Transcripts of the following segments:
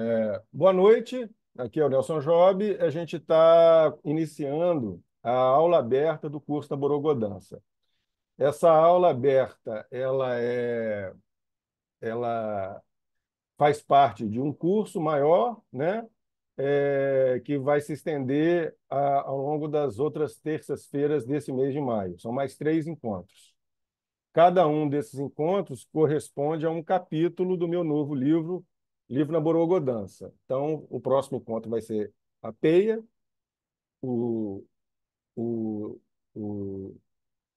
É, boa noite, aqui é o Nelson Job. A gente está iniciando a aula aberta do curso da Borogodança. Essa aula aberta, ela é, ela faz parte de um curso maior, né? É, que vai se estender a, ao longo das outras terças-feiras desse mês de maio. São mais três encontros. Cada um desses encontros corresponde a um capítulo do meu novo livro livro na Borogodança. Então, o próximo conto vai ser a Peia, o, o, o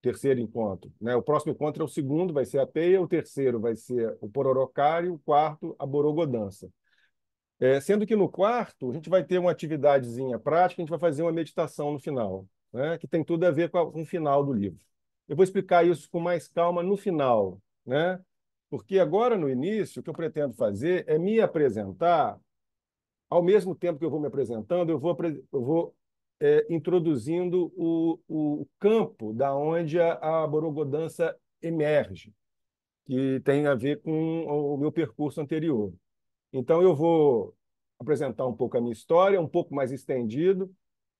terceiro encontro. Né? O próximo encontro é o segundo, vai ser a Peia, o terceiro vai ser o Pororocário, o quarto, a Borogodança. É, sendo que no quarto, a gente vai ter uma atividadezinha prática, a gente vai fazer uma meditação no final, né? que tem tudo a ver com, a, com o final do livro. Eu vou explicar isso com mais calma no final, né? Porque agora, no início, o que eu pretendo fazer é me apresentar, ao mesmo tempo que eu vou me apresentando, eu vou, eu vou é, introduzindo o, o, campo da onde a, a borogodança emerge, que tem a ver com o meu percurso anterior. Então, eu vou apresentar um pouco a minha história, um pouco mais estendido,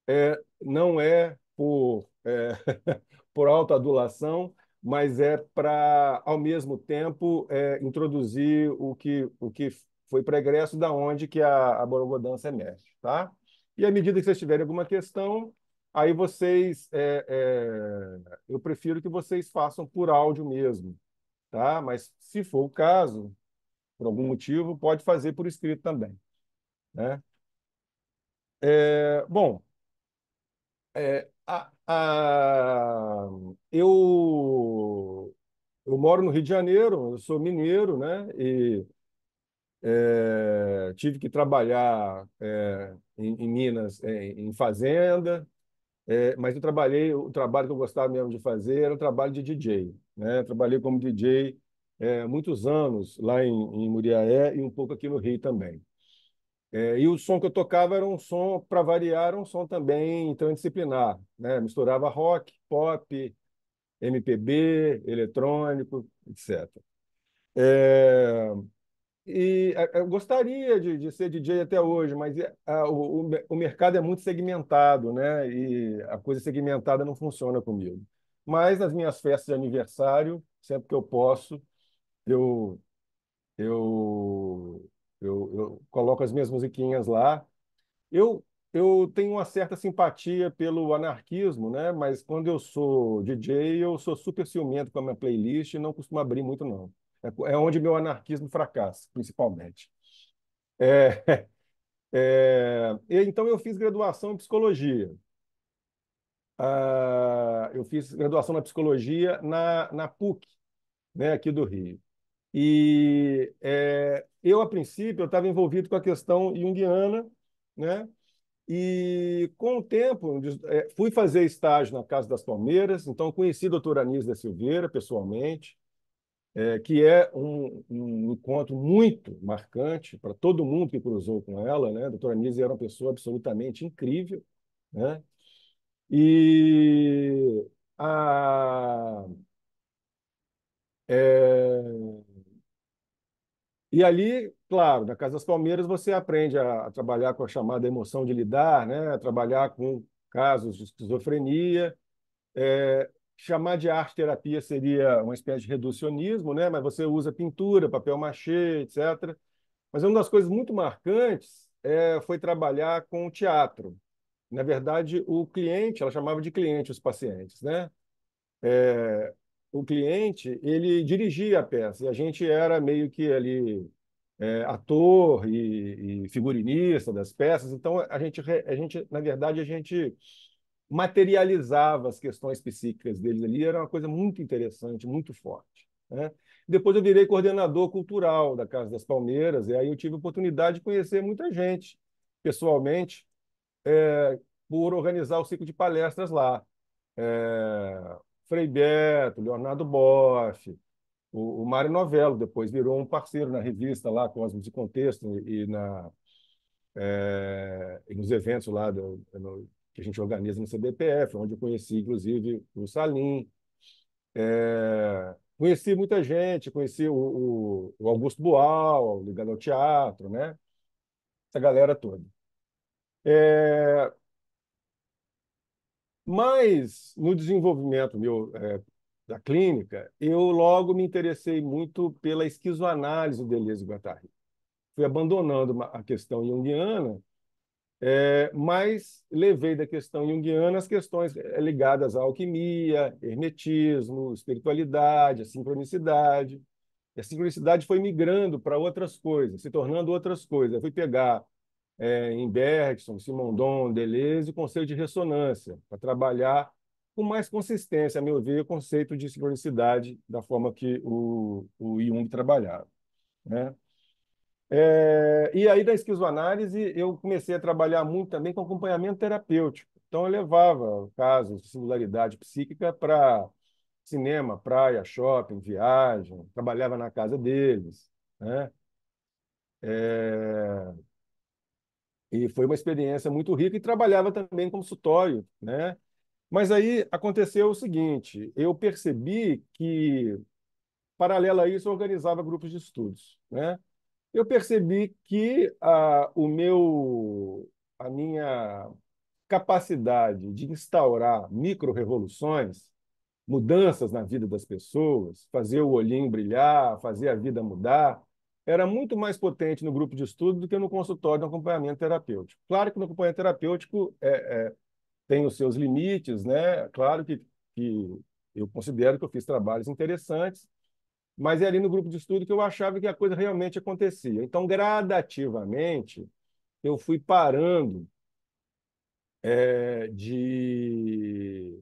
é, não é por, é, por autoadulação, mas é para, ao mesmo tempo, é, introduzir o que, o que foi pregresso da onde que a, a emerge. Tá? E à medida que vocês tiverem alguma questão, aí vocês, é, é, eu prefiro que vocês façam por áudio mesmo, tá? Mas se for o caso, por algum motivo, pode fazer por escrito também, né? É, bom, é, eu, eu moro no Rio de Janeiro, eu sou mineiro, né? E é, tive que trabalhar é, em, em, Minas, é, em fazenda, é, mas eu trabalhei, o trabalho que eu gostava mesmo de fazer era o trabalho de DJ, né? Trabalhei como DJ é, muitos anos lá em, em Muriaé e um pouco aqui no Rio também. É, e o som que eu tocava era um som, para variar, era um som também transdisciplinar, né? misturava rock, pop, MPB, eletrônico, etc. É, e é, eu gostaria de, de, ser DJ até hoje, mas é, a, o, o, mercado é muito segmentado, né? E a coisa segmentada não funciona comigo. Mas nas minhas festas de aniversário, sempre que eu posso, eu eu eu, eu coloco as minhas musiquinhas lá. Eu eu tenho uma certa simpatia pelo anarquismo, né? Mas quando eu sou DJ, eu sou super ciumento com a minha playlist e não costumo abrir muito, não. É, é onde meu anarquismo fracassa, principalmente. É, é, então, eu fiz graduação em psicologia. Ah, eu fiz graduação na psicologia na, na PUC, né, aqui do Rio. E é, eu, a princípio, eu estava envolvido com a questão junguiana, né? E com o tempo, eh, fui fazer estágio na Casa das Palmeiras, então conheci a doutora Anísia Silveira pessoalmente, é, que é um, um, encontro muito marcante para todo mundo que cruzou com ela. Né? A doutora Anísia era uma pessoa absolutamente incrível. Né? E a, é, e ali, claro, na Casa das Palmeiras você aprende a, a trabalhar com a chamada emoção de lidar, né? a trabalhar com casos de esquizofrenia. É, chamar de arte terapia seria uma espécie de reducionismo, né? mas você usa pintura, papel machê, etc. Mas uma das coisas muito marcantes é, foi trabalhar com o teatro. Na verdade, o cliente, ela chamava de cliente os pacientes, né? É, o cliente ele dirigia a peça e a gente era meio que ali é, ator e, e, figurinista das peças. Então a gente, a gente, na verdade, a gente materializava as questões psíquicas deles ali. Era uma coisa muito interessante, muito forte. Né? Depois eu virei coordenador cultural da Casa das Palmeiras e aí eu tive a oportunidade de conhecer muita gente pessoalmente é, por organizar o ciclo de palestras lá. É, Frei Beto, Leonardo Boff, o, o Mário Novello, depois virou um parceiro na revista lá, Cosmos e Contexto, e, na, é, e nos eventos lá do, no, que a gente organiza no CBPF, onde eu conheci, inclusive, o Salim. É, conheci muita gente, conheci o, o, o Augusto Boal, ligado ao teatro, né? Essa galera toda. É, mas, no desenvolvimento meu é, da clínica, eu logo me interessei muito pela esquizoanálise do Deleuze Guattari. Fui abandonando a questão junguiana, é, mas levei da questão junguiana as questões é, ligadas à alquimia, hermetismo, espiritualidade, a sincronicidade. E a sincronicidade foi migrando para outras coisas, se tornando outras coisas. Eu fui pegar é, em Bergson, Simondon, Deleuze, o conceito de ressonância, para trabalhar com mais consistência, a meu ver, o conceito de sincronicidade da forma que o, o Jung trabalhava. Né? É, e aí, da esquizoanálise, eu comecei a trabalhar muito também com acompanhamento terapêutico. Então, eu levava casos de singularidade psíquica para cinema, praia, shopping, viagem, trabalhava na casa deles. Né? É... E foi uma experiência muito rica e trabalhava também como consultório, né? Mas aí aconteceu o seguinte, eu percebi que, paralelo a isso, eu organizava grupos de estudos, né? Eu percebi que a, ah, o meu, a minha capacidade de instaurar micro-revoluções, mudanças na vida das pessoas, fazer o olhinho brilhar, fazer a vida mudar, era muito mais potente no grupo de estudo do que no consultório de acompanhamento terapêutico. Claro que no acompanhamento terapêutico é, é, tem os seus limites, né? Claro que, que eu considero que eu fiz trabalhos interessantes, mas é ali no grupo de estudo que eu achava que a coisa realmente acontecia. Então, gradativamente, eu fui parando é, de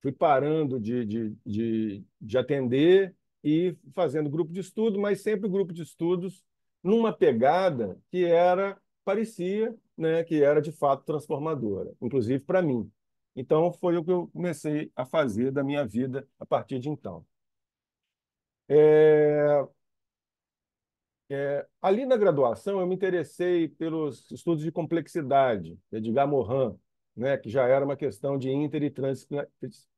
fui parando de, de, de, de atender e fazendo grupo de estudo, mas sempre grupo de estudos numa pegada que era parecia, né, que era de fato transformadora, inclusive para mim. Então foi o que eu comecei a fazer da minha vida a partir de então. É... É, ali na graduação, eu me interessei pelos estudos de complexidade, de Edgar Morin, né, que já era uma questão de inter e, trans,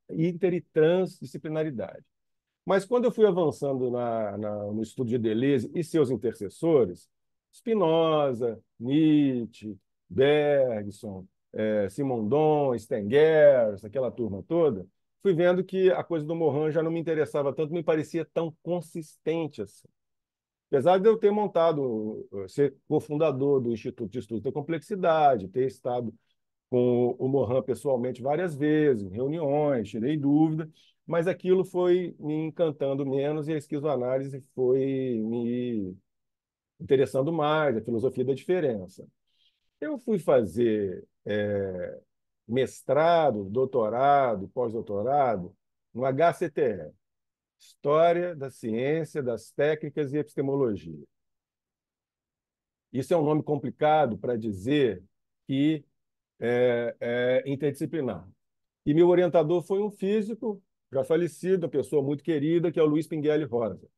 inter e transdisciplinaridade. Mas quando eu fui avançando na, na, no estudo de Deleuze e seus intercessores, Spinoza, Nietzsche, Bergson, é, Simondon, Stengers, aquela turma toda, fui vendo que a coisa do Morin já não me interessava tanto, me parecia tão consistente assim. Apesar de eu ter montado, eh, ser cofundador do Instituto de Estudos da Complexidade, ter estado com o Morin pessoalmente várias vezes, em reuniões, tirei dúvidas mas aquilo foi me encantando menos e a esquizoanálise foi me interessando mais, a filosofia da diferença. Eu fui fazer é, mestrado, doutorado, pós-doutorado no HCTE, História da Ciência, das Técnicas e Epistemologia. Isso é um nome complicado para dizer que é, é interdisciplinar. E meu orientador foi um físico já falecido, uma pessoa muito querida, que é o Luiz Pinguelli Rosa.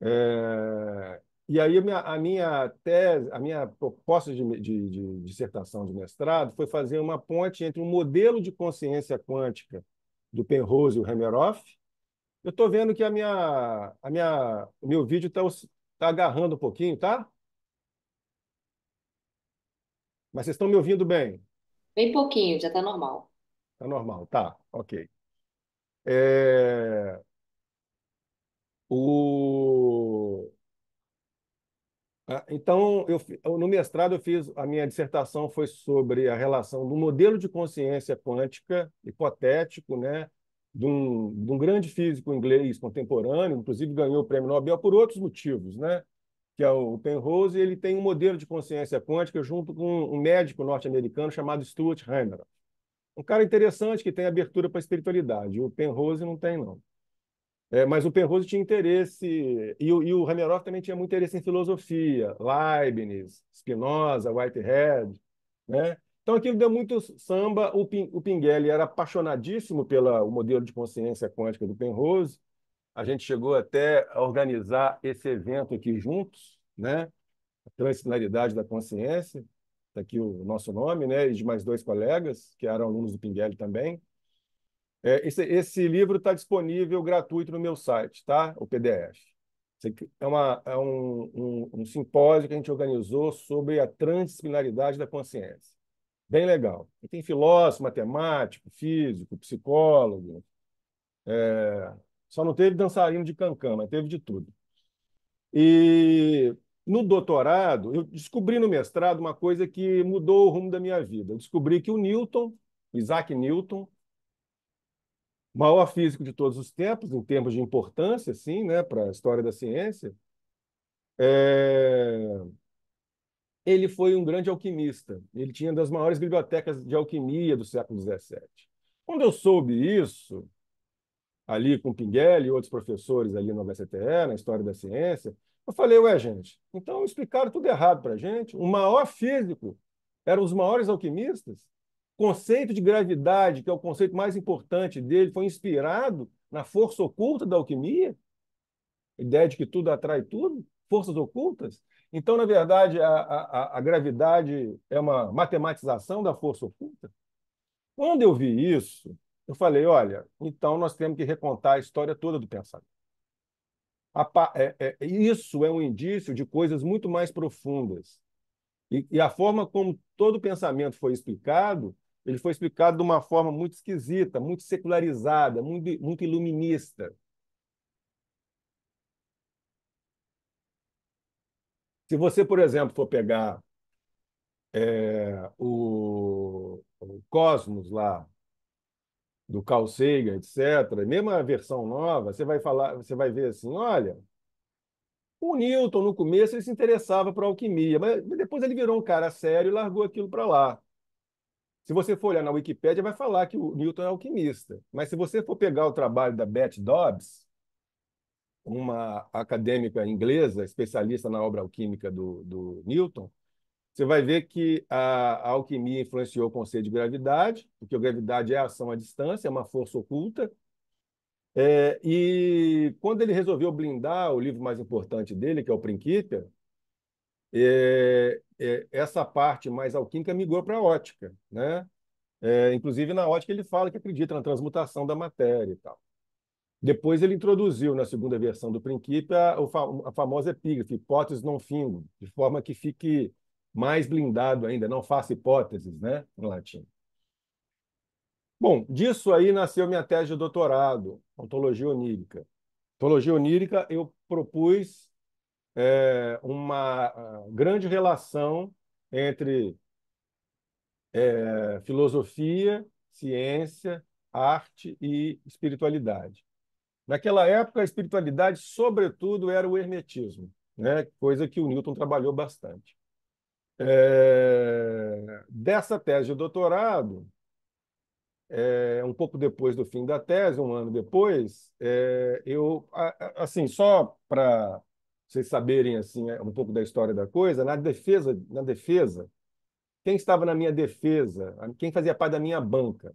É... E aí a minha, a minha, tese, a minha proposta de, de, de dissertação de mestrado foi fazer uma ponte entre o um modelo de consciência quântica do Penrose e o Remeroff. Eu estou vendo que a minha, a minha, o meu vídeo está tá agarrando um pouquinho, tá? Mas vocês estão me ouvindo bem? Bem pouquinho, já está normal. Está normal, tá, ok. É... O... Ah, então, eu, no mestrado, eu fiz a minha dissertação foi sobre a relação do modelo de consciência quântica, hipotético, né, de um, de um grande físico inglês contemporâneo, inclusive ganhou o prêmio Nobel por outros motivos, né, que é o Penrose, e ele tem um modelo de consciência quântica junto com um médico norte-americano chamado Stuart Hameroff. Um cara interessante que tem abertura para a espiritualidade. O Penrose não tem, não. É, mas o Penrose tinha interesse, e o, e o Ramirov também tinha muito interesse em filosofia, Leibniz, Spinoza, Whitehead, né? Então aquilo deu muito samba, o, Pin, o Pinguelli era apaixonadíssimo pelo modelo de consciência quântica do Penrose, a gente chegou até a organizar esse evento aqui juntos, né? a transdisciplinaridade da consciência, está aqui o nosso nome, né, e de mais dois colegas, que eram alunos do Pinguelli também. É, esse, esse, livro está disponível gratuito no meu site, tá? o PDF. É, uma, é um, um, um simpósio que a gente organizou sobre a transdisciplinaridade da consciência. Bem legal. E tem filósofo, matemático, físico, psicólogo. É... Só não teve dançarino de cancã, mas teve de tudo. E no doutorado, eu descobri no mestrado uma coisa que mudou o rumo da minha vida. Eu descobri que o Newton, Isaac Newton, maior físico de todos os tempos, em termos de importância, assim, né, para a história da ciência, é... ele foi um grande alquimista. Ele tinha das maiores bibliotecas de alquimia do século XVII. Quando eu soube isso, ali com Pinguelli e outros professores ali no HCTE, na História da Ciência, eu falei, ué, gente, então explicaram tudo errado para a gente. O maior físico eram os maiores alquimistas. O conceito de gravidade, que é o conceito mais importante dele, foi inspirado na força oculta da alquimia. A ideia de que tudo atrai tudo, forças ocultas. Então, na verdade, a, a, a gravidade é uma matematização da força oculta. Quando eu vi isso, eu falei: olha, então nós temos que recontar a história toda do pensamento é, é, isso é um indício de coisas muito mais profundas. E, e, a forma como todo pensamento foi explicado, ele foi explicado de uma forma muito esquisita, muito secularizada, muito, muito iluminista. Se você, por exemplo, for pegar é, o, o Cosmos lá, do Carl Sagan, etc., mesmo a versão nova, você vai falar, você vai ver assim, olha, o Newton no começo ele se interessava por alquimia, mas depois ele virou um cara sério e largou aquilo para lá. Se você for olhar na Wikipédia, vai falar que o Newton é alquimista. Mas se você for pegar o trabalho da Beth Dobbs, uma acadêmica inglesa, especialista na obra alquímica do, do Newton, você vai ver que a, a alquimia influenciou o conceito de gravidade, porque a gravidade é a ação à distância, é uma força oculta. É, e quando ele resolveu blindar o livro mais importante dele, que é o Principia, é, é, essa parte mais alquímica migrou para a ótica. Né? É, inclusive, na ótica, ele fala que acredita na transmutação da matéria e tal. Depois ele introduziu na segunda versão do Princípio a, a famosa epígrafe, hipótese não fingo, de forma que fique mais blindado ainda, não faça hipóteses, né, em latim. Bom, disso aí nasceu minha tese de doutorado, ontologia onírica. Ontologia onírica, eu propus é, uma grande relação entre é, filosofia, ciência, arte e espiritualidade. Naquela época, a espiritualidade, sobretudo, era o hermetismo, né? coisa que o Newton trabalhou bastante. É, dessa tese de doutorado, é, um pouco depois do fim da tese, um ano depois, é, eu, assim, só para vocês saberem assim é, um pouco da história da coisa, na defesa, na defesa, quem estava na minha defesa, quem fazia parte da minha banca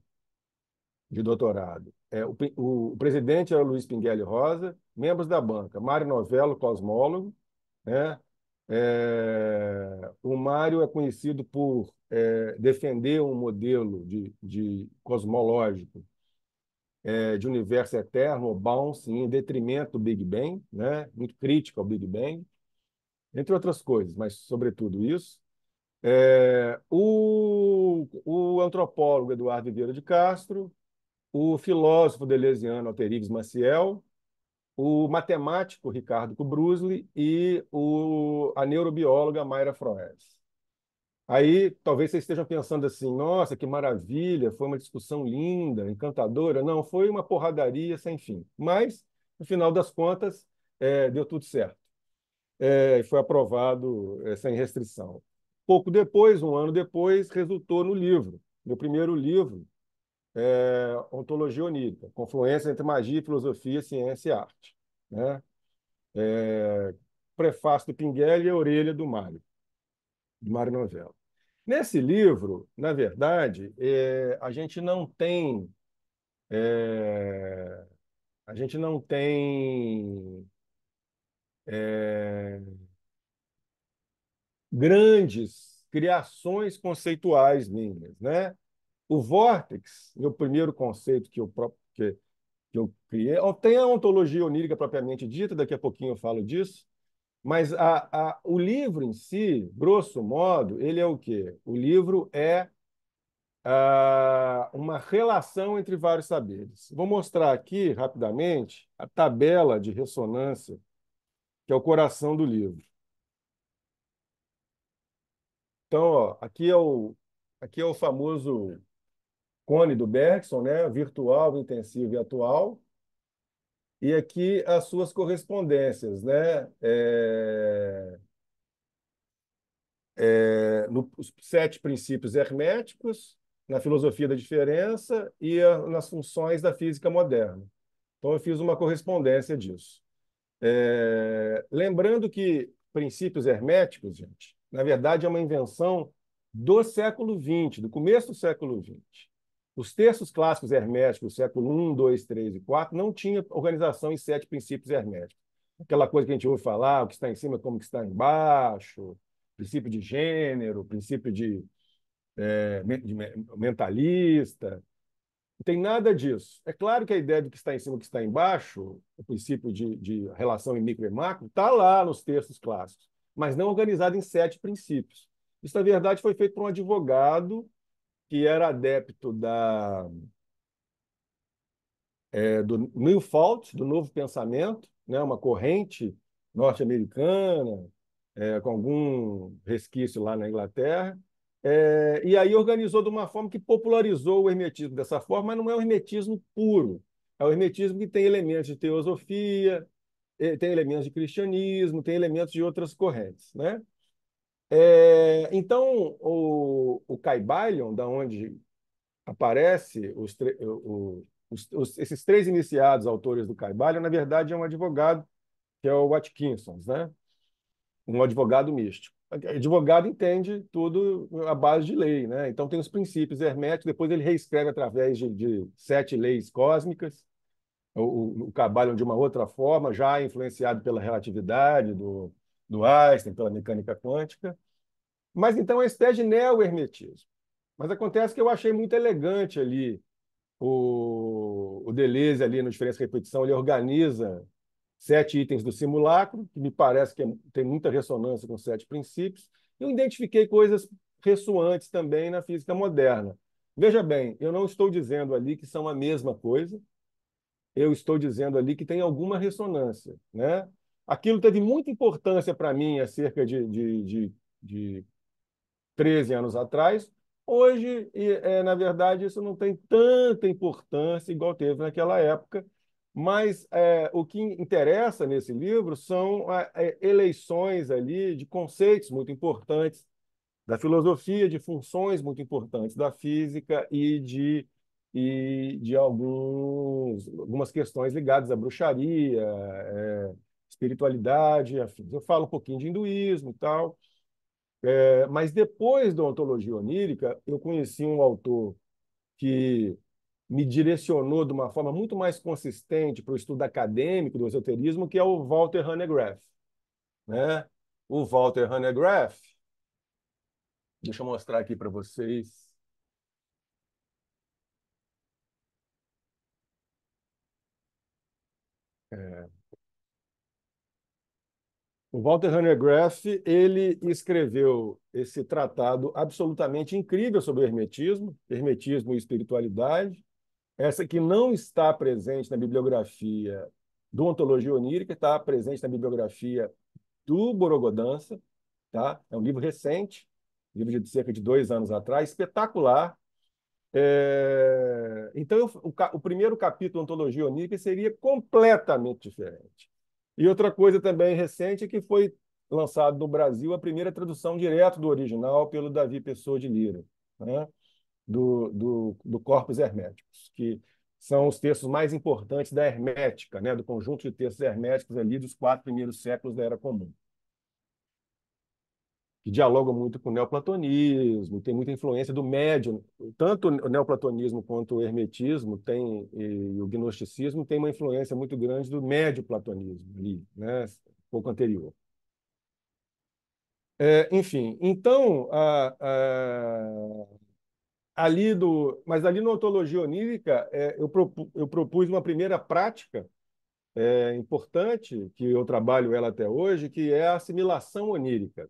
de doutorado, é, o, o, o, presidente era o Luiz Pinguelli Rosa, membros da banca, Mário Novello, cosmólogo, né? É, o Mário é conhecido por é, defender um modelo de, de cosmológico é, de universo eterno, bounce, em detrimento do Big Bang, né? muito crítico ao Big Bang, entre outras coisas, mas sobretudo isso. É, o, o antropólogo Eduardo Vieira de Castro, o filósofo deleuziano Alterives Maciel, o matemático Ricardo Kubrusli e o, a neurobióloga Mayra Froes. Aí talvez vocês estejam pensando assim: nossa, que maravilha, foi uma discussão linda, encantadora. Não, foi uma porradaria sem fim. Mas, no final das contas, é, deu tudo certo. É, e é, foi aprovado é, sem restrição. Pouco depois, um ano depois, resultou no livro, meu primeiro livro, é, Ontologia Unida, Confluência entre Magia, Filosofia, Ciência e Arte. Né? É, prefácio do Pinguelli e Orelha do Mário, do Mário Novello. Nesse livro, na verdade, é, a gente não tem é, a gente não tem é, grandes criações conceituais minhas, né? O vórtex, meu primeiro conceito que eu, que, que eu criei, tem a ontologia onírica propriamente dita, daqui a pouquinho eu falo disso, mas a, a, o livro em si, grosso modo, ele é o quê? O livro é ah, uma relação entre vários saberes. Vou mostrar aqui, rapidamente, a tabela de ressonância, que é o coração do livro. Então, ó, aqui é o, aqui é o famoso cone do Bergson, né? virtual, intensivo e atual. E aqui as suas correspondências. Né? É... É... No, os sete princípios herméticos, na filosofia da diferença e a, nas funções da física moderna. Então, eu fiz uma correspondência disso. É... Lembrando que princípios herméticos, gente, na verdade, é uma invenção do século XX, do começo do século XX. Os textos clássicos herméticos do século I, II, III e IV não tinham organização em sete princípios herméticos. Aquela coisa que a gente ouve falar, o que está em cima como o que está embaixo, princípio de gênero, princípio de, é, de mentalista. Não tem nada disso. É claro que a ideia do que está em cima e o que está embaixo, o princípio de, de relação em micro e macro, está lá nos textos clássicos, mas não organizado em sete princípios. Isso, na verdade, foi feito por um advogado que era adepto da, é, do New Thought, do Novo Pensamento, né, uma corrente norte-americana, é, com algum resquício lá na Inglaterra, é, e aí organizou de uma forma que popularizou o hermetismo dessa forma, mas não é um hermetismo puro. É um hermetismo que tem elementos de teosofia, eh, tem elementos de cristianismo, tem elementos de outras correntes. Né? É, então, o, o Caibalion, da onde aparece os, o, os, os, esses três iniciados autores do Caibalion, na verdade é um advogado, que é o Watkinson, né? um advogado místico. Advogado entende tudo à base de lei, né? Então tem os princípios herméticos, depois ele reescreve através de, de sete leis cósmicas, o, o, o de uma outra forma, já influenciado pela relatividade do, do Einstein, pela mecânica quântica. Mas então a tese neo hermetismo. Mas acontece que eu achei muito elegante ali o, o Deleuze ali no diferença e repetição, ele organiza sete itens do simulacro, que me parece que é, tem muita ressonância com sete princípios. Eu identifiquei coisas ressoantes também na física moderna. Veja bem, eu não estou dizendo ali que são a mesma coisa. Eu estou dizendo ali que tem alguma ressonância, né? Aquilo teve muita importância para mim há cerca de, de, de, de 13 anos atrás. Hoje, é, na verdade, isso não tem tanta importância igual teve naquela época, mas é, o que interessa nesse livro são é, é, eleições ali de conceitos muito importantes da filosofia, de funções muito importantes da física e de, e de alguns, algumas questões ligadas à bruxaria, é, espiritualidade, afins. Eu falo um pouquinho de hinduísmo e tal. É, mas depois da ontologia onírica, eu conheci um autor que me direcionou de uma forma muito mais consistente para o estudo acadêmico do esoterismo, que é o Walter Hanegraaff. Né? O Walter Hanegraaff, deixa eu mostrar aqui para vocês. É... O Walter Hanegraaff ele escreveu esse tratado absolutamente incrível sobre o hermetismo, hermetismo e espiritualidade, essa que não está presente na bibliografia do Ontologia Onírica, está presente na bibliografia do Borogodança, tá? É um livro recente, livro de cerca de dois anos atrás, espetacular. É... Então, eu, o, o primeiro capítulo Ontologia Onírica seria completamente diferente e outra coisa também recente é que foi lançado no Brasil a primeira tradução direta do original pelo Davi Pessoa de Lira, né? do, do, do Corpus Herméticos, que são os textos mais importantes da hermética, né? do conjunto de textos herméticos ali dos quatro primeiros séculos da Era Comum que dialoga muito com o neoplatonismo, tem muita influência do médium. Tanto o neoplatonismo quanto o hermetismo tem, e o gnosticismo tem uma influência muito grande do médio platonismo ali, né? um pouco anterior. É, enfim, então, a, a, ali do, mas ali na ontologia onírica, é, eu, propu, eu propus uma primeira prática é, importante, que eu trabalho ela até hoje, que é a assimilação onírica.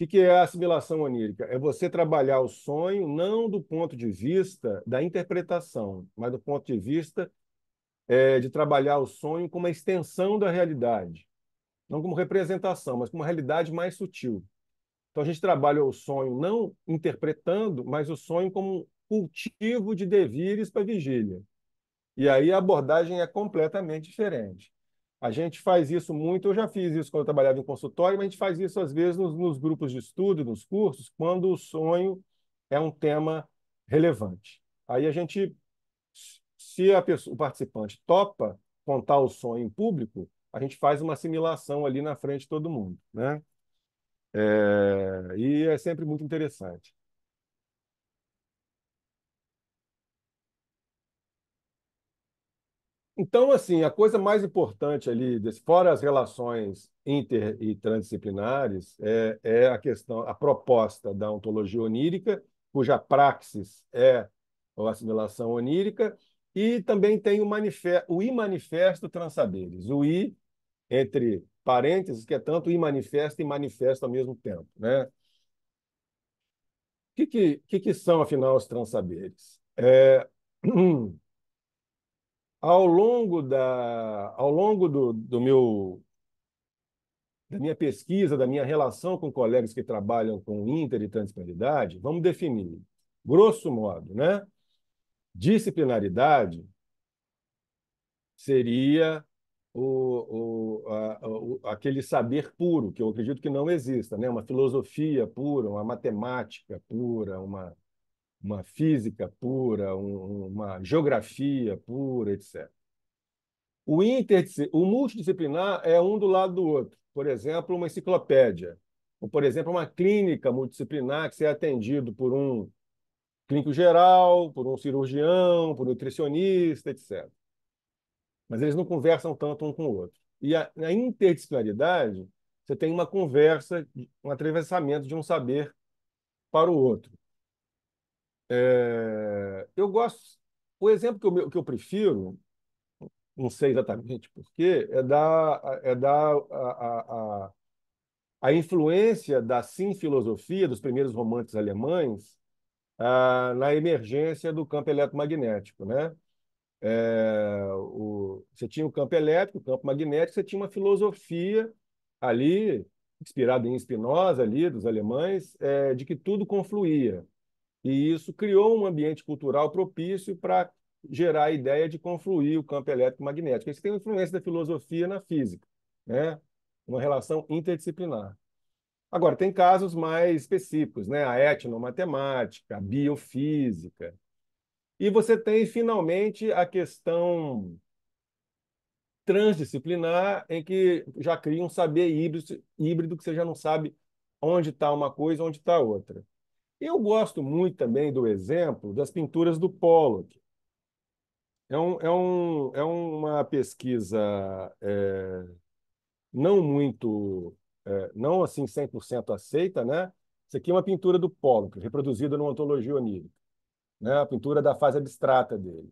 O que, é a assimilação onírica? É você trabalhar o sonho não do ponto de vista da interpretação, mas do ponto de vista é, de trabalhar o sonho como uma extensão da realidade. Não como representação, mas como uma realidade mais sutil. Então a gente trabalha o sonho não interpretando, mas o sonho como um cultivo de devires para vigília. E aí a abordagem é completamente diferente. A gente faz isso muito, eu já fiz isso quando trabalhava em consultório, mas a gente faz isso às vezes nos, nos grupos de estudo, nos cursos, quando o sonho é um tema relevante. Aí a gente, se pessoa, o participante topa contar o sonho em público, a gente faz uma assimilação ali na frente de todo mundo, né? É, e é sempre muito interessante. Então, assim, a coisa mais importante ali, fora as relações inter e transdisciplinares, é, é a questão, a proposta da ontologia onírica, cuja praxis é a assimilação onírica, e também tem o, manifesto, o I manifesto o I entre parênteses, que é tanto I manifesto e manifesto ao mesmo tempo. Né? O que, que, que, que são, afinal, os transaberes? É... Ao longo, da, ao longo do, do meu, da minha pesquisa, da minha relação com colegas que trabalham com inter e transicionalidade, vamos definir, grosso modo, né? Disciplinaridade seria o, o, a, o, aquele saber puro, que eu acredito que não exista, né? uma filosofia pura, uma matemática pura, uma, uma física pura, um, uma geografia pura, etc. O, o multidisciplinar é um do lado do outro. Por exemplo, uma enciclopédia. Ou, por exemplo, uma clínica multidisciplinar que você é atendido por um clínico geral, por um cirurgião, por um nutricionista, etc. Mas eles não conversam tanto um com o outro. E a, na interdisciplinaridade, você tem uma conversa, um atravessamento de um saber para o outro. É, eu gosto. O exemplo que eu, que eu prefiro, não sei exatamente porquê, é da, é da a, a, a influência da sim-filosofia dos primeiros romances alemães ah, na emergência do campo eletromagnético. Né? É, o, você tinha o campo elétrico, o campo magnético, você tinha uma filosofia ali, inspirada em Spinoza, ali, dos alemães, é, de que tudo confluía. E isso criou um ambiente cultural propício para gerar a ideia de confluir o campo eletromagnético. Isso tem influência da filosofia na física, né? uma relação interdisciplinar. Agora, tem casos mais específicos, né? a etnomatemática, a biofísica. E você tem, finalmente, a questão transdisciplinar, em que já cria um saber híbrido, híbrido que você já não sabe onde está uma coisa, onde está outra. Eu gosto muito também do exemplo das pinturas do Pollock. É, um, é, um, é uma pesquisa é, não muito, é, não assim 100% aceita, né? Isso aqui é uma pintura do Pollock, reproduzida numa antologia onírica, né? A pintura da fase abstrata dele.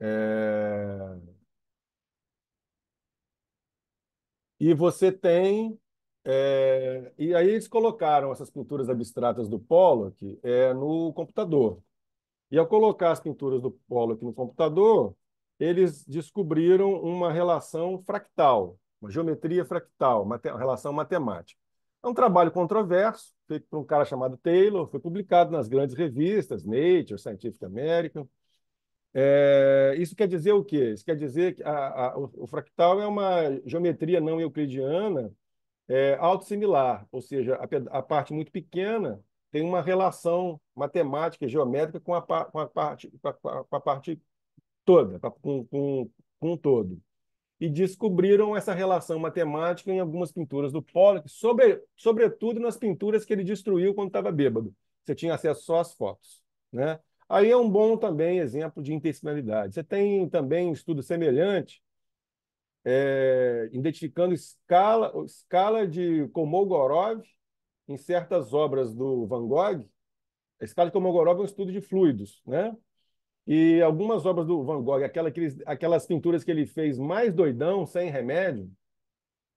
É... E você tem é, e aí eles colocaram essas pinturas abstratas do Pollock é, no computador. E ao colocar as pinturas do Pollock no computador, eles descobriram uma relação fractal, uma geometria fractal, uma relação matemática. É um trabalho controverso, feito por um cara chamado Taylor, foi publicado nas grandes revistas, Nature, Scientific American. É, isso quer dizer o quê? Isso quer dizer que a, a, o fractal é uma geometria não euclidiana é, autossimilar, ou seja, a, a, parte muito pequena tem uma relação matemática, geométrica com a, com a parte, com a, parte toda, com, com, com um todo. E descobriram essa relação matemática em algumas pinturas do Pollock, sobre, sobretudo nas pinturas que ele destruiu quando estava bêbado. Você tinha acesso só às fotos. Né? Aí é um bom também exemplo de intencionalidade. Você tem também um estudo semelhante é, identificando escala, escala de Komogorov em certas obras do Van Gogh. A escala de Komogorov é um estudo de fluidos, né? E algumas obras do Van Gogh, aquela, aquelas pinturas que ele fez mais doidão, sem remédio,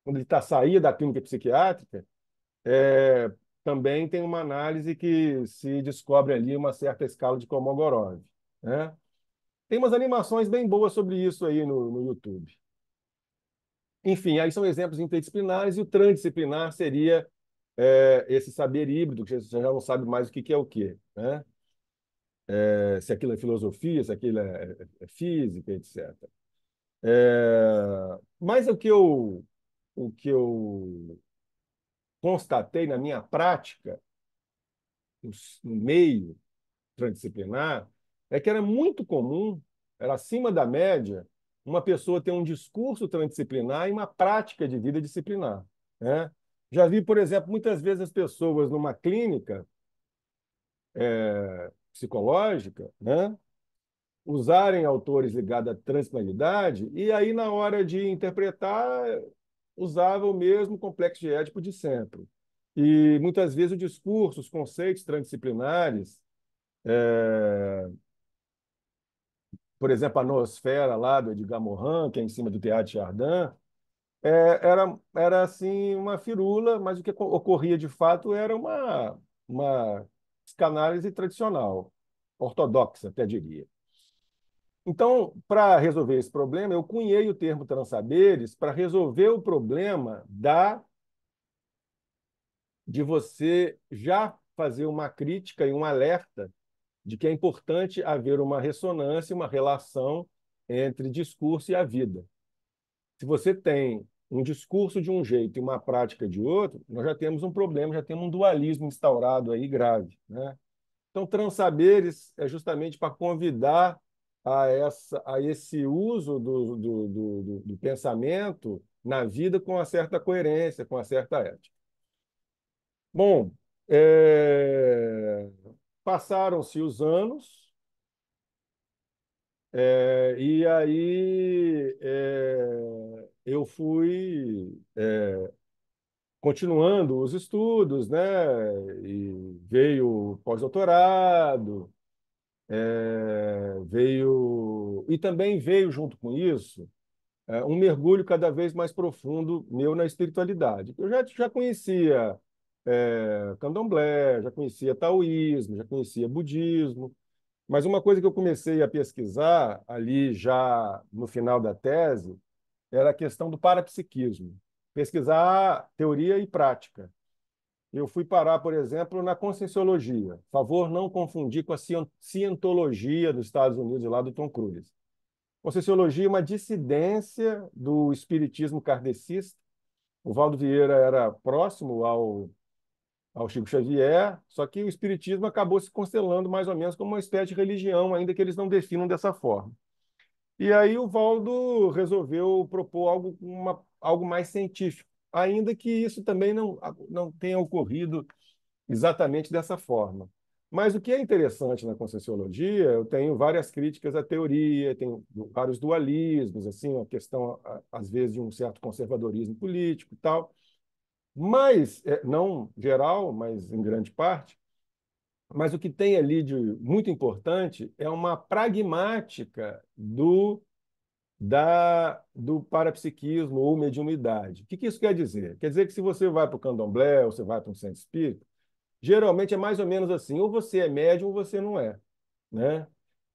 quando ele está saindo da clínica psiquiátrica, é, também tem uma análise que se descobre ali uma certa escala de Komogorov. Né? Tem umas animações bem boas sobre isso aí no, no YouTube. Enfim, aí são exemplos interdisciplinares e o transdisciplinar seria é, esse saber híbrido, que você já não sabe mais o que, é o quê, né? É, se aquilo é filosofia, se aquilo é, é, é física, etc. É, mas o que eu o que eu constatei na minha prática no meio transdisciplinar é que era muito comum, era acima da média, uma pessoa ter um discurso transdisciplinar e uma prática de vida disciplinar. Né? Já vi, por exemplo, muitas vezes as pessoas numa clínica é, psicológica né, usarem autores ligados à transplanidade e aí, na hora de interpretar, usavam o mesmo complexo de Édipo de sempre. E muitas vezes o discurso, os conceitos transdisciplinares é, por exemplo, a Nosfera lá do Edgar Morin, que é em cima do Teatro Chardin, é, era, era assim uma firula, mas o que ocorria de fato era uma, uma psicanálise tradicional, ortodoxa, até diria. Então, para resolver esse problema, eu cunhei o termo transaberes para resolver o problema da de você já fazer uma crítica e um alerta de que é importante haver uma ressonância, uma relação entre discurso e a vida. Se você tem um discurso de um jeito e uma prática de outro, nós já temos um problema, já temos um dualismo instaurado aí grave. Né? Então, Transaberes é justamente para convidar a, essa, a esse uso do, do, do, do pensamento na vida com uma certa coerência, com uma certa ética. Bom, é... Passaram-se os anos, é, e aí é, eu fui é, continuando os estudos, né? E veio pós-doutorado, veio e também veio junto com isso um mergulho cada vez mais profundo meu na espiritualidade. Eu já, já conhecia é, candomblé, já conhecia taoísmo, já conhecia budismo, mas uma coisa que eu comecei a pesquisar ali já no final da tese era a questão do parapsiquismo, pesquisar teoria e prática. Eu fui parar, por exemplo, na conscienciologia. Favor não confundir com a cientologia dos Estados Unidos, lá do Tom Cruise. Conscienciologia é uma dissidência do espiritismo kardecista. O Valdo Vieira era próximo ao ao Chico Xavier, só que o espiritismo acabou se constelando mais ou menos como uma espécie de religião, ainda que eles não definam dessa forma. E aí o Valdo resolveu propor algo, uma, algo mais científico, ainda que isso também não, não tenha ocorrido exatamente dessa forma. Mas o que é interessante na Conscienciologia, eu tenho várias críticas à teoria, tenho vários dualismos, assim, a questão, às vezes, de um certo conservadorismo político e tal, mas, é, não geral, mas em grande parte, mas o que tem ali de muito importante é uma pragmática do, da, do parapsiquismo ou mediunidade. O que, que isso quer dizer? Quer dizer que se você vai para o candomblé ou você vai para um centro espírita, geralmente é mais ou menos assim, ou você é médium ou você não é. Né?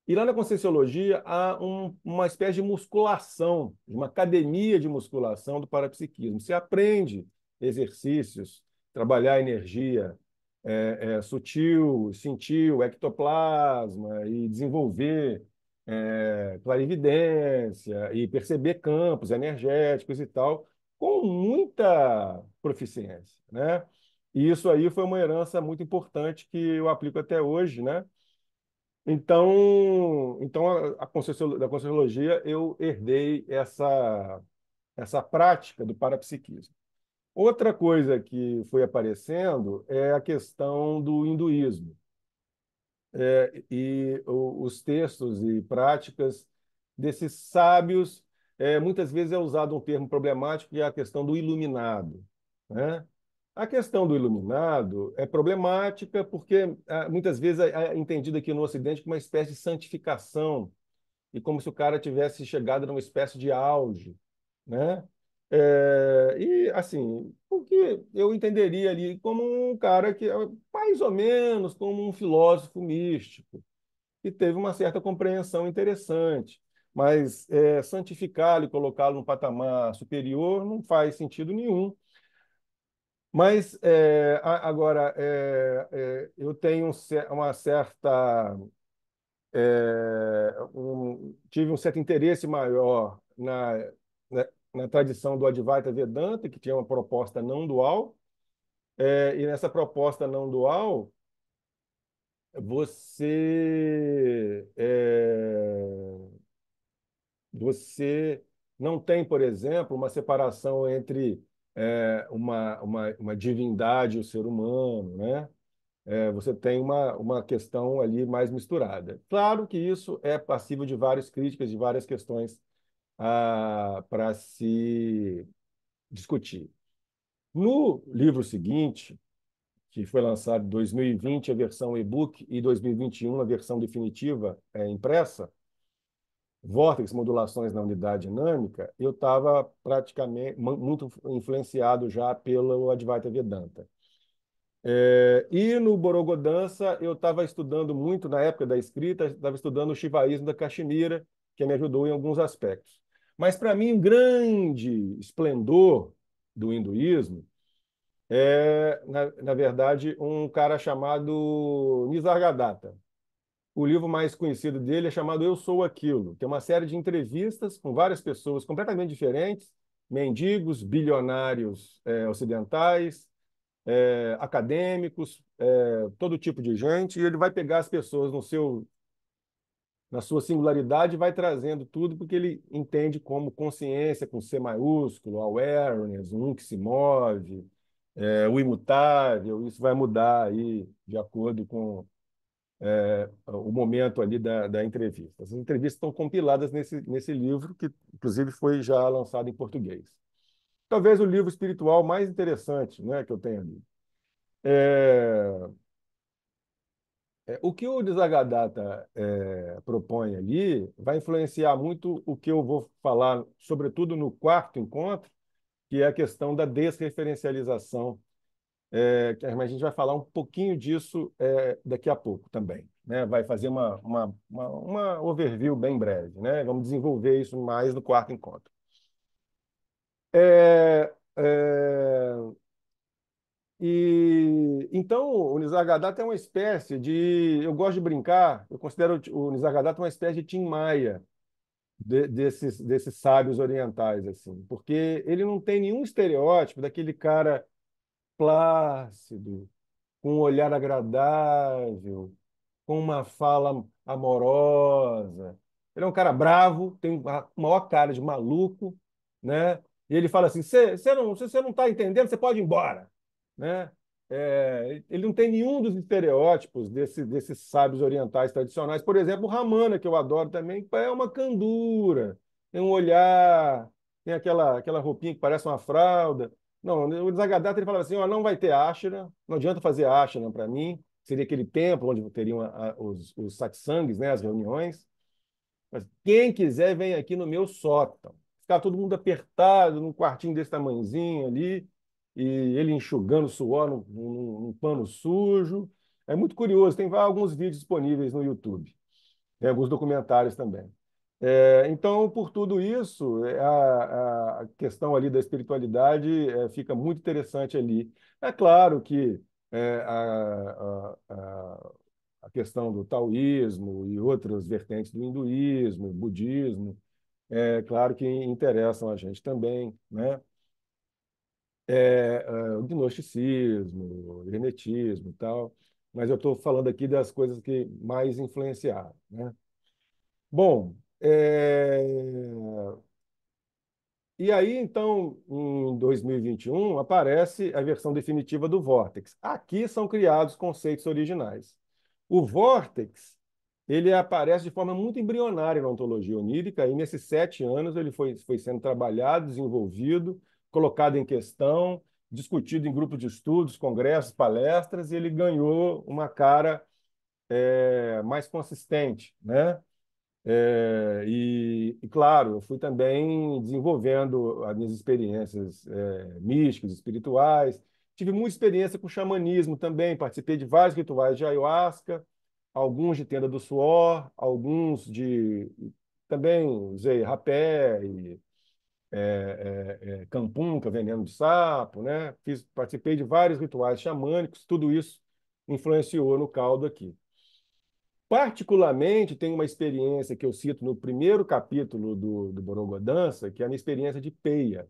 E lá na Conscienciologia há um, uma espécie de musculação, uma academia de musculação do parapsiquismo. Você aprende exercícios, trabalhar energia é, é, sutil, sentir ectoplasma e desenvolver é, clarividência e perceber campos energéticos e tal, com muita proficiência, né? E isso aí foi uma herança muito importante que eu aplico até hoje, né? Então, então a, a da Conscienciologia eu herdei essa, essa prática do parapsiquismo. Outra coisa que foi aparecendo é a questão do hinduísmo. É, e o, os textos e práticas desses sábios, é, muitas vezes é usado um termo problemático, que é a questão do iluminado. Né? A questão do iluminado é problemática porque é, muitas vezes é, é entendida aqui no Ocidente como uma espécie de santificação e como se o cara tivesse chegado numa espécie de auge, né? É, e assim, porque eu entenderia ali como um cara que é mais ou menos como um filósofo místico, que teve uma certa compreensão interessante, mas é, santificá-lo e colocá-lo num patamar superior não faz sentido nenhum. Mas é, agora é, é, eu tenho uma certa é, um, tive um certo interesse maior na na tradição do Advaita Vedanta, que tinha uma proposta não dual, é, e nessa proposta não dual, você, é, você não tem, por exemplo, uma separação entre é, uma, uma, uma divindade e o ser humano, né? É, você tem uma, uma questão ali mais misturada. Claro que isso é passível de várias críticas, de várias questões ah, para se discutir. No livro seguinte, que foi lançado em 2020, a versão e-book, e 2021, a versão definitiva é, impressa, Vortex Modulações na Unidade Dinâmica, eu estava praticamente muito influenciado já pelo Advaita Vedanta. É, e no Borogodança, eu estava estudando muito, na época da escrita, estava estudando o Shivaísmo da Caxemira, que me ajudou em alguns aspectos. Mas, para mim, um grande esplendor do hinduísmo é, na, na verdade, um cara chamado Nisargadatta. O livro mais conhecido dele é chamado Eu Sou Aquilo. Tem uma série de entrevistas com várias pessoas completamente diferentes, mendigos, bilionários é, ocidentais, é, acadêmicos, é, todo tipo de gente, e ele vai pegar as pessoas no seu na sua singularidade, vai trazendo tudo porque ele entende como consciência com C maiúsculo, awareness, um que se move, é, o imutável, isso vai mudar aí de acordo com é, o momento ali da, da entrevista. As entrevistas estão compiladas nesse, nesse livro, que inclusive foi já lançado em português. Talvez o livro espiritual mais interessante né, que eu tenho ali. É, é, o que o Desagadata é, propõe ali vai influenciar muito o que eu vou falar, sobretudo no quarto encontro, que é a questão da desreferencialização. É, mas a gente vai falar um pouquinho disso é, daqui a pouco também. Né? Vai fazer uma, uma, uma, uma overview bem breve. Né? Vamos desenvolver isso mais no quarto encontro. É, é, e então o Nisargadatta é uma espécie de, eu gosto de brincar, eu considero o Nisargadatta uma espécie de Tim Maia de, desses desses sábios orientais assim, porque ele não tem nenhum estereótipo daquele cara plácido, com um olhar agradável, com uma fala amorosa. Ele é um cara bravo, tem uma maior cara de maluco, né? E ele fala assim: "Você não, você não está entendendo, você pode ir embora" né? É, ele não tem nenhum dos estereótipos desse, desses sábios orientais tradicionais. Por exemplo, o Ramana, que eu adoro também, é uma candura, tem um olhar, tem aquela, aquela roupinha que parece uma fralda. Não, o Desagadatta ele falava assim, ó, não vai ter ashram, não adianta fazer ashram para mim, seria aquele templo onde teriam a, a, os, os satsangs, né, as reuniões. Mas quem quiser vem aqui no meu sótão. Ficar todo mundo apertado num quartinho desse tamanhozinho ali, e ele enxugando suor num, num, num pano sujo. É muito curioso, tem alguns vídeos disponíveis no YouTube, alguns documentários também. É, então, por tudo isso, é, a, a, questão ali da espiritualidade é, fica muito interessante ali. É claro que é, a, a, a, questão do taoísmo e outras vertentes do hinduísmo, budismo, é claro que interessam a gente também, né? é, o é, gnosticismo, o hermetismo e tal, mas eu estou falando aqui das coisas que mais influenciaram. Né? Bom, é... e aí então, em 2021, aparece a versão definitiva do Vortex. Aqui são criados conceitos originais. O Vortex ele aparece de forma muito embrionária na ontologia onírica, e nesses sete anos ele foi, foi sendo trabalhado, desenvolvido, colocado em questão, discutido em grupos de estudos, congressos, palestras, e ele ganhou uma cara é, mais consistente, né? É, e, e, claro, eu fui também desenvolvendo as minhas experiências é, místicas, espirituais. Tive muita experiência com xamanismo também, participei de vários rituais de ayahuasca, alguns de tenda do suor, alguns de. Também usei rapé e é, é, é, campunca, veneno de sapo, né? Fiz, participei de vários rituais xamânicos, tudo isso influenciou no caldo aqui. Particularmente, tem uma experiência que eu cito no primeiro capítulo do, do Borogodança, Dança, que é a minha experiência de peia.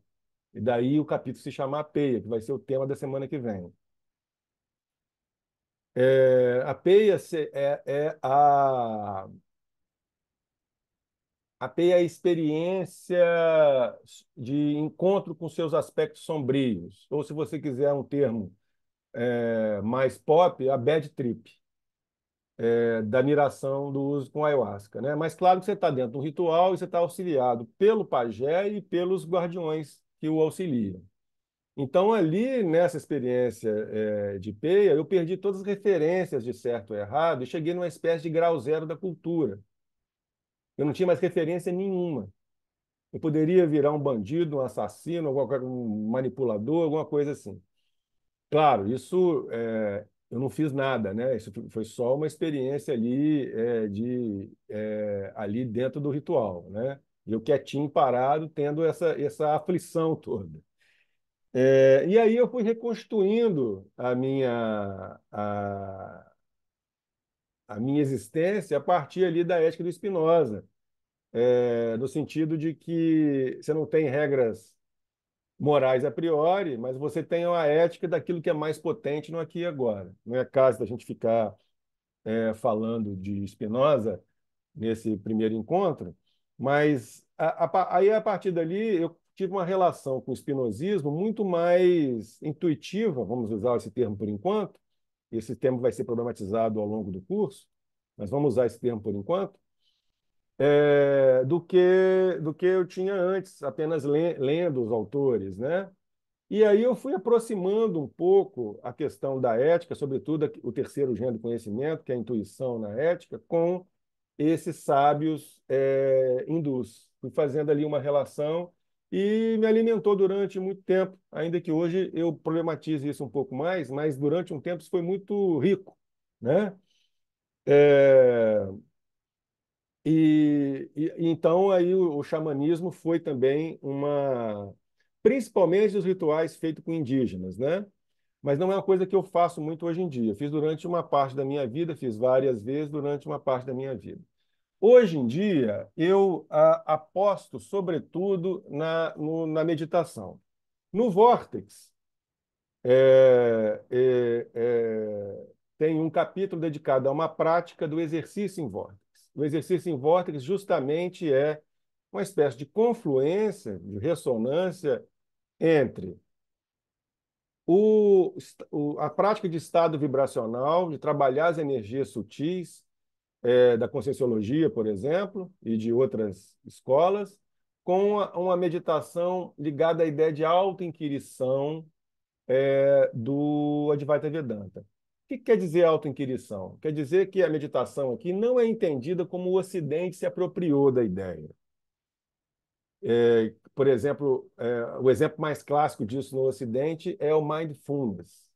E daí o capítulo se chamar peia, que vai ser o tema da semana que vem. É, a peia é, é a Apei é a experiência de encontro com seus aspectos sombrios, ou se você quiser um termo é, mais pop, a bad trip é, da miração do uso com ayahuasca. Né? Mas claro que você está dentro de um ritual e você está auxiliado pelo pajé e pelos guardiões que o auxiliam. Então, ali, nessa experiência é, de PEIA, eu perdi todas as referências de certo e errado e cheguei numa espécie de grau zero da cultura. Eu não tinha mais referência nenhuma. Eu poderia virar um bandido, um assassino, um manipulador, alguma coisa assim. Claro, isso é, eu não fiz nada, né? Isso foi só uma experiência ali é, de é, ali dentro do ritual, né? Eu quietinho, parado, tendo essa essa aflição toda. É, e aí eu fui reconstruindo a minha a, a minha existência a partir ali da ética do Spinoza, é, no sentido de que você não tem regras morais a priori, mas você tem a ética daquilo que é mais potente no aqui e agora. Não é caso da gente ficar é, falando de Spinoza nesse primeiro encontro, mas a, a, aí a partir dali eu tive uma relação com o espinosismo muito mais intuitiva, vamos usar esse termo por enquanto, esse termo vai ser problematizado ao longo do curso, mas vamos usar esse termo por enquanto, é, do que do que eu tinha antes, apenas lendo os autores, né? E aí eu fui aproximando um pouco a questão da ética, sobretudo o terceiro gênero do conhecimento, que é a intuição na ética, com esses sábios é, hindus. Fui fazendo ali uma relação e me alimentou durante muito tempo, ainda que hoje eu problematize isso um pouco mais, mas durante um tempo isso foi muito rico, né? É... E, e, então aí o, o, xamanismo foi também uma, principalmente os rituais feitos com indígenas, né? Mas não é uma coisa que eu faço muito hoje em dia. Fiz durante uma parte da minha vida, fiz várias vezes durante uma parte da minha vida. Hoje em dia, eu a, ah, aposto, sobretudo, na, no, na meditação. No Vortex, é, é, é, tem um capítulo dedicado a uma prática do exercício em Vortex. O exercício em Vortex justamente é uma espécie de confluência, de ressonância entre o, a prática de estado vibracional, de trabalhar as energias sutis, é, da Conscienciologia, por exemplo, e de outras escolas, com uma, uma meditação ligada à ideia de autoinquirição é, do Advaita Vedanta. O que quer dizer autoinquirição? Quer dizer que a meditação aqui não é entendida como o Ocidente se apropriou da ideia. É, por exemplo, é, o exemplo mais clássico disso no Ocidente é o mindfulness,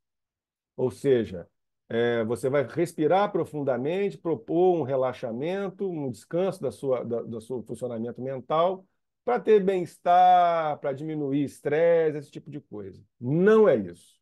ou seja, é, você vai respirar profundamente, propor um relaxamento, um descanso da sua, da, do seu funcionamento mental, para ter bem-estar, para diminuir estresse, esse tipo de coisa. Não é isso.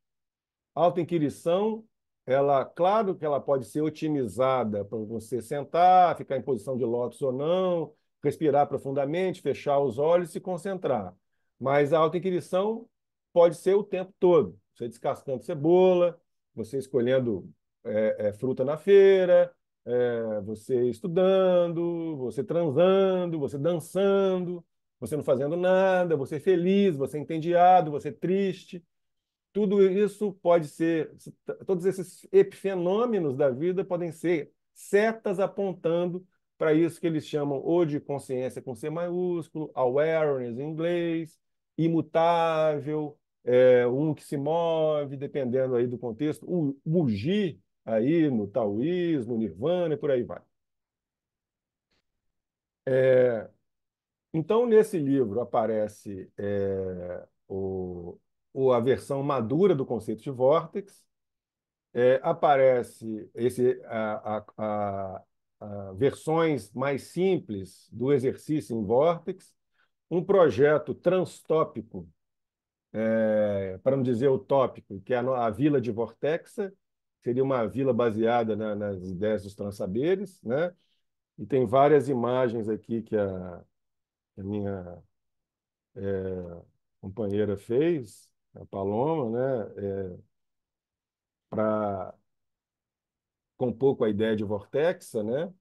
A autoinquirição, ela, claro que ela pode ser otimizada para você sentar, ficar em posição de lótus ou não, respirar profundamente, fechar os olhos e se concentrar. Mas a auto-inquirição pode ser o tempo todo. Você descascando cebola, você escolhendo é, é, fruta na feira, é, você estudando, você transando, você dançando, você não fazendo nada, você é feliz, você é entediado, você é triste. Tudo isso pode ser, todos esses epifenômenos da vida podem ser setas apontando para isso que eles chamam ou de consciência com C maiúsculo, awareness em inglês, imutável, é, um que se move, dependendo aí do contexto. O, o G aí no taoísmo, nirvana e por aí vai. É, então, nesse livro aparece é, o, o, a versão madura do conceito de vórtex, é, aparece esse, a, a, a, a, versões mais simples do exercício em vórtex, um projeto transtópico, é, para não dizer utópico, que é a, Vila de Vortexa, seria uma vila baseada na, nas ideias dos transaberes, né? E tem várias imagens aqui que a, a minha é, companheira fez, a Paloma, né? É, para compor com a ideia de Vortexa, né?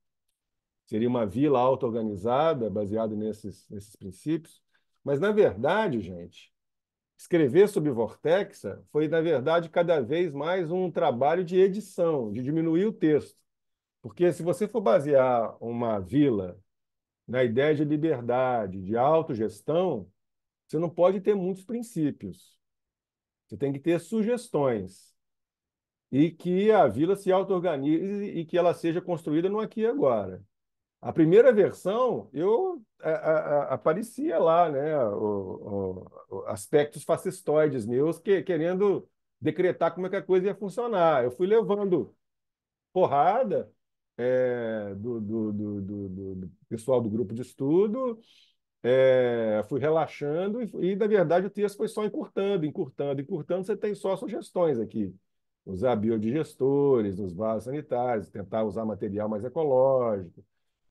Seria uma vila auto-organizada, baseada nesses, nesses princípios. Mas, na verdade, gente, escrever sobre Vortexa foi, na verdade, cada vez mais um trabalho de edição, de diminuir o texto. Porque se você for basear uma vila na ideia de liberdade, de autogestão, você não pode ter muitos princípios. Você tem que ter sugestões. E que a vila se auto-organize e que ela seja construída no aqui e agora. A primeira versão, eu a, é, a, é, é, aparecia lá, né, o, o, aspectos fascistoides meus que, querendo decretar como é que a coisa ia funcionar. Eu fui levando porrada é, do, do, do, do, pessoal do grupo de estudo, é, fui relaxando e, e, na verdade, o texto foi só encurtando, encurtando, encurtando. Você tem só sugestões aqui usar biodigestores nos vasos sanitários, tentar usar material mais ecológico,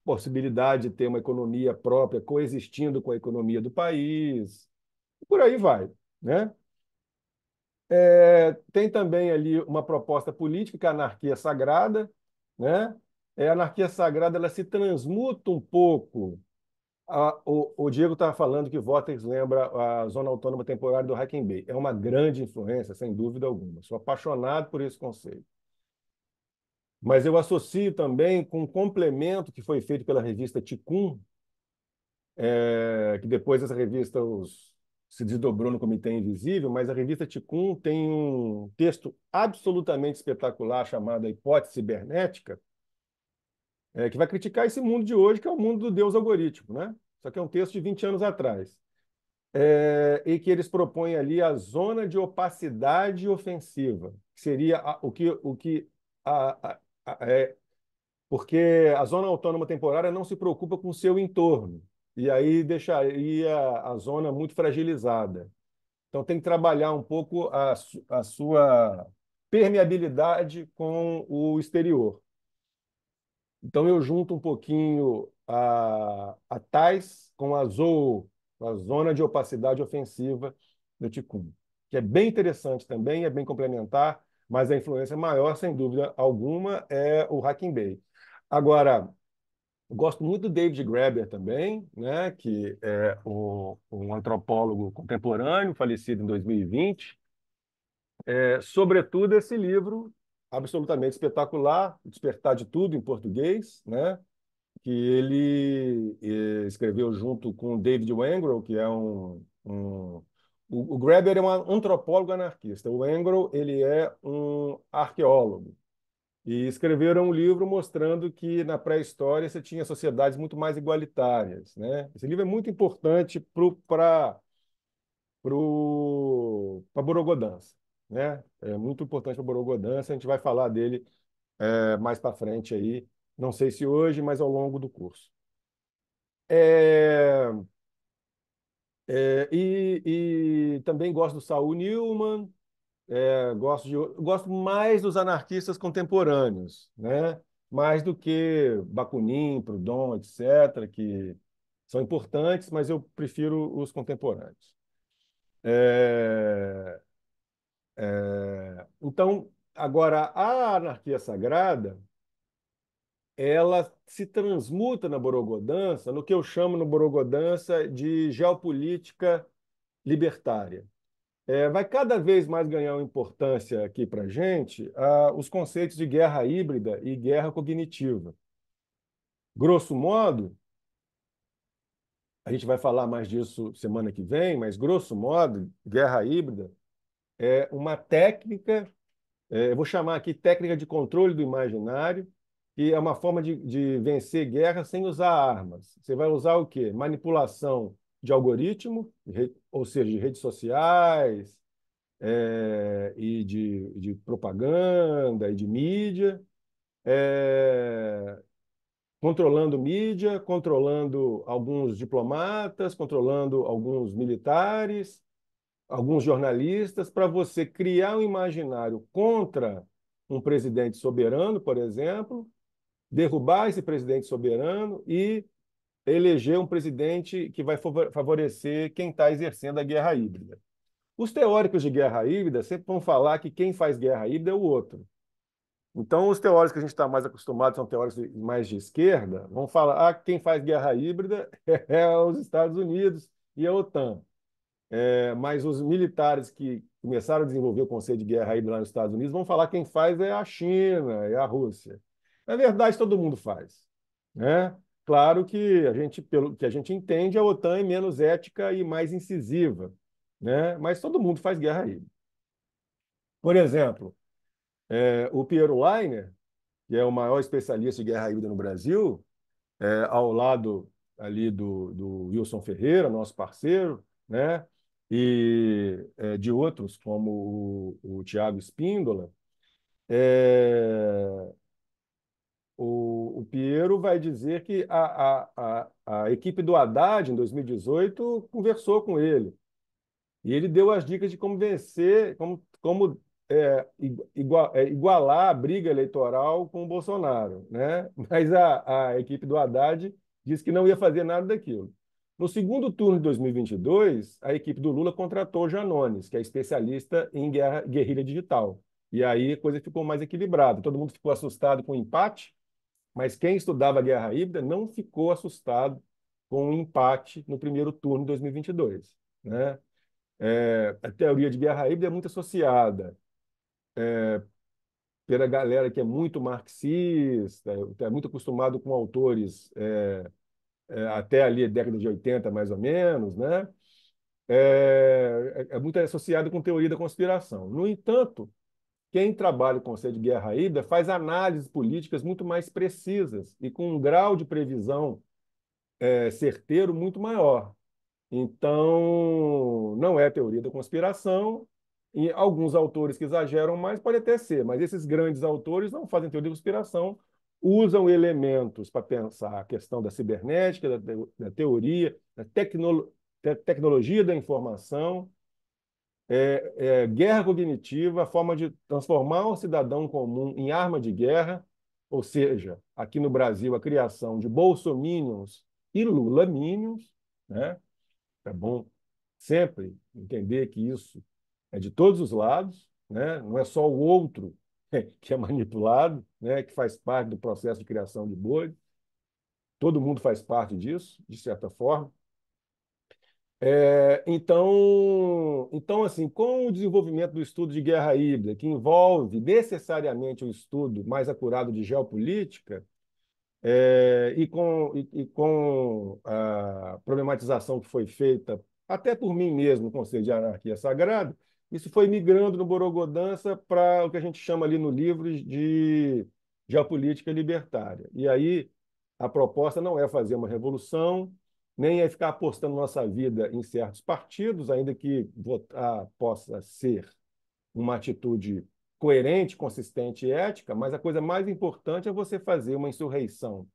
possibilidade de ter uma economia própria coexistindo com a economia do país, por aí vai, né? É, tem também ali uma proposta política, que é a anarquia sagrada, né? É, a anarquia sagrada ela se transmuta um pouco. A, o, o, Diego estava falando que Vortex lembra a zona autônoma temporária do Hacken Bay. É uma grande influência, sem dúvida alguma. Sou apaixonado por esse conceito. Mas eu associo também com um complemento que foi feito pela revista Ticum, é, que depois essa revista os, se desdobrou no Comitê Invisível, mas a revista Ticum tem um texto absolutamente espetacular chamado A Hipótese Cibernética, é, que vai criticar esse mundo de hoje, que é o mundo do Deus algorítmico, né? Só que é um texto de 20 anos atrás. É, e que eles propõem ali a zona de opacidade ofensiva, que seria a, o que, o que a, a, ah, é, porque a zona autônoma temporária não se preocupa com o seu entorno, e aí deixaria a zona muito fragilizada. Então, tem que trabalhar um pouco a, a sua permeabilidade com o exterior. Então, eu junto um pouquinho a, a TAIS com a ZOO, a Zona de Opacidade Ofensiva do Ticum, que é bem interessante também, é bem complementar, mas a influência maior, sem dúvida alguma, é o Hacking Bay. Agora, gosto muito do David Graeber também, né, que é o, um antropólogo contemporâneo, falecido em 2020. É, sobretudo esse livro absolutamente espetacular, Despertar de Tudo, em português, né, que ele eh, escreveu junto com David Wengrow, que é um, um o, o Greber é um antropólogo anarquista, o Engel ele é um arqueólogo. E escreveram um livro mostrando que na pré-história você tinha sociedades muito mais igualitárias. Né? Esse livro é muito importante para a Borogodança. Né? É muito importante para a Borogodança, a gente vai falar dele é, mais para frente aí, não sei se hoje, mas ao longo do curso. É... É, e, e, também gosto do Saul Newman, é, gosto, de, gosto mais dos anarquistas contemporâneos, né? mais do que Bakunin, Proudhon, etc., que são importantes, mas eu prefiro os contemporâneos. É, é então, agora, a anarquia sagrada ela se transmuta na Borogodança no que eu chamo no Borogodança de geopolítica libertária. É, vai cada vez mais ganhar importância aqui para a gente ah, os conceitos de guerra híbrida e guerra cognitiva. Grosso modo, a gente vai falar mais disso semana que vem, mas grosso modo, guerra híbrida é uma técnica, é, eu vou chamar aqui técnica de controle do imaginário, que é uma forma de, de vencer guerra sem usar armas. Você vai usar o quê? Manipulação de algoritmo, ou seja, de redes sociais é, e de, de, propaganda e de mídia, é, controlando mídia, controlando alguns diplomatas, controlando alguns militares, alguns jornalistas, para você criar um imaginário contra um presidente soberano, por exemplo, derrubar esse presidente soberano e eleger um presidente que vai favorecer quem está exercendo a guerra híbrida. Os teóricos de guerra híbrida sempre vão falar que quem faz guerra híbrida é o outro. Então, os teóricos que a gente está mais acostumado são teóricos mais de esquerda, vão falar ah, quem faz guerra híbrida é os Estados Unidos e a OTAN. É, mas os militares que começaram a desenvolver o conceito de guerra híbrida lá nos Estados Unidos vão falar quem faz é a China, é a Rússia. Na é verdade, todo mundo faz. Né? Claro que a gente, pelo que a gente entende, a OTAN é menos ética e mais incisiva, né? mas todo mundo faz guerra aí. Por exemplo, é, o Piero Leiner, que é o maior especialista de guerra híbrida no Brasil, é, ao lado ali do, do, Wilson Ferreira, nosso parceiro, né? e é, de outros, como o, o Tiago Espíndola, é, o, o Piero vai dizer que a, a, a, a equipe do Haddad, em 2018, conversou com ele. E ele deu as dicas de como vencer, como, como é, igual, é, igualar a briga eleitoral com o Bolsonaro. Né? Mas a, a equipe do Haddad disse que não ia fazer nada daquilo. No segundo turno de 2022, a equipe do Lula contratou Janones, que é especialista em guerra, guerrilha digital. E aí a coisa ficou mais equilibrada. Todo mundo ficou assustado com o empate, mas quem estudava a guerra híbrida não ficou assustado com o empate no primeiro turno de 2022. Né? É, a teoria de guerra híbrida é muito associada é, pela galera que é muito marxista, é, é muito acostumado com autores é, é até ali década de 80, mais ou menos, né? É, é muito associado com teoria da conspiração. No entanto, quem trabalha o Conselho de Guerra Híbrida faz análises políticas muito mais precisas e com um grau de previsão é, certeiro muito maior. Então, não é teoria da conspiração. E alguns autores que exageram mais pode até ser, mas esses grandes autores não fazem teoria da conspiração, usam elementos para pensar a questão da cibernética, da, da teoria, da tecno, te, tecnologia da informação, é, é, guerra cognitiva, a forma de transformar um cidadão comum em arma de guerra, ou seja, aqui no Brasil a criação de bolsominions e lulaminions, né? É bom sempre entender que isso é de todos os lados, né? Não é só o outro que é manipulado, né? Que faz parte do processo de criação de bolha. Todo mundo faz parte disso, de certa forma. É, então, então, assim, com o desenvolvimento do estudo de guerra híbrida, que envolve necessariamente o estudo mais acurado de geopolítica, é, e com, e, e, com a problematização que foi feita, até por mim mesmo, no Conselho de Anarquia Sagrada, isso foi migrando no Borogodança para o que a gente chama ali no livro de geopolítica libertária. E aí a proposta não é fazer uma revolução, nem é ficar apostando nossa vida em certos partidos, ainda que votar possa ser uma atitude coerente, consistente e ética, mas a coisa mais importante é você fazer uma insurreição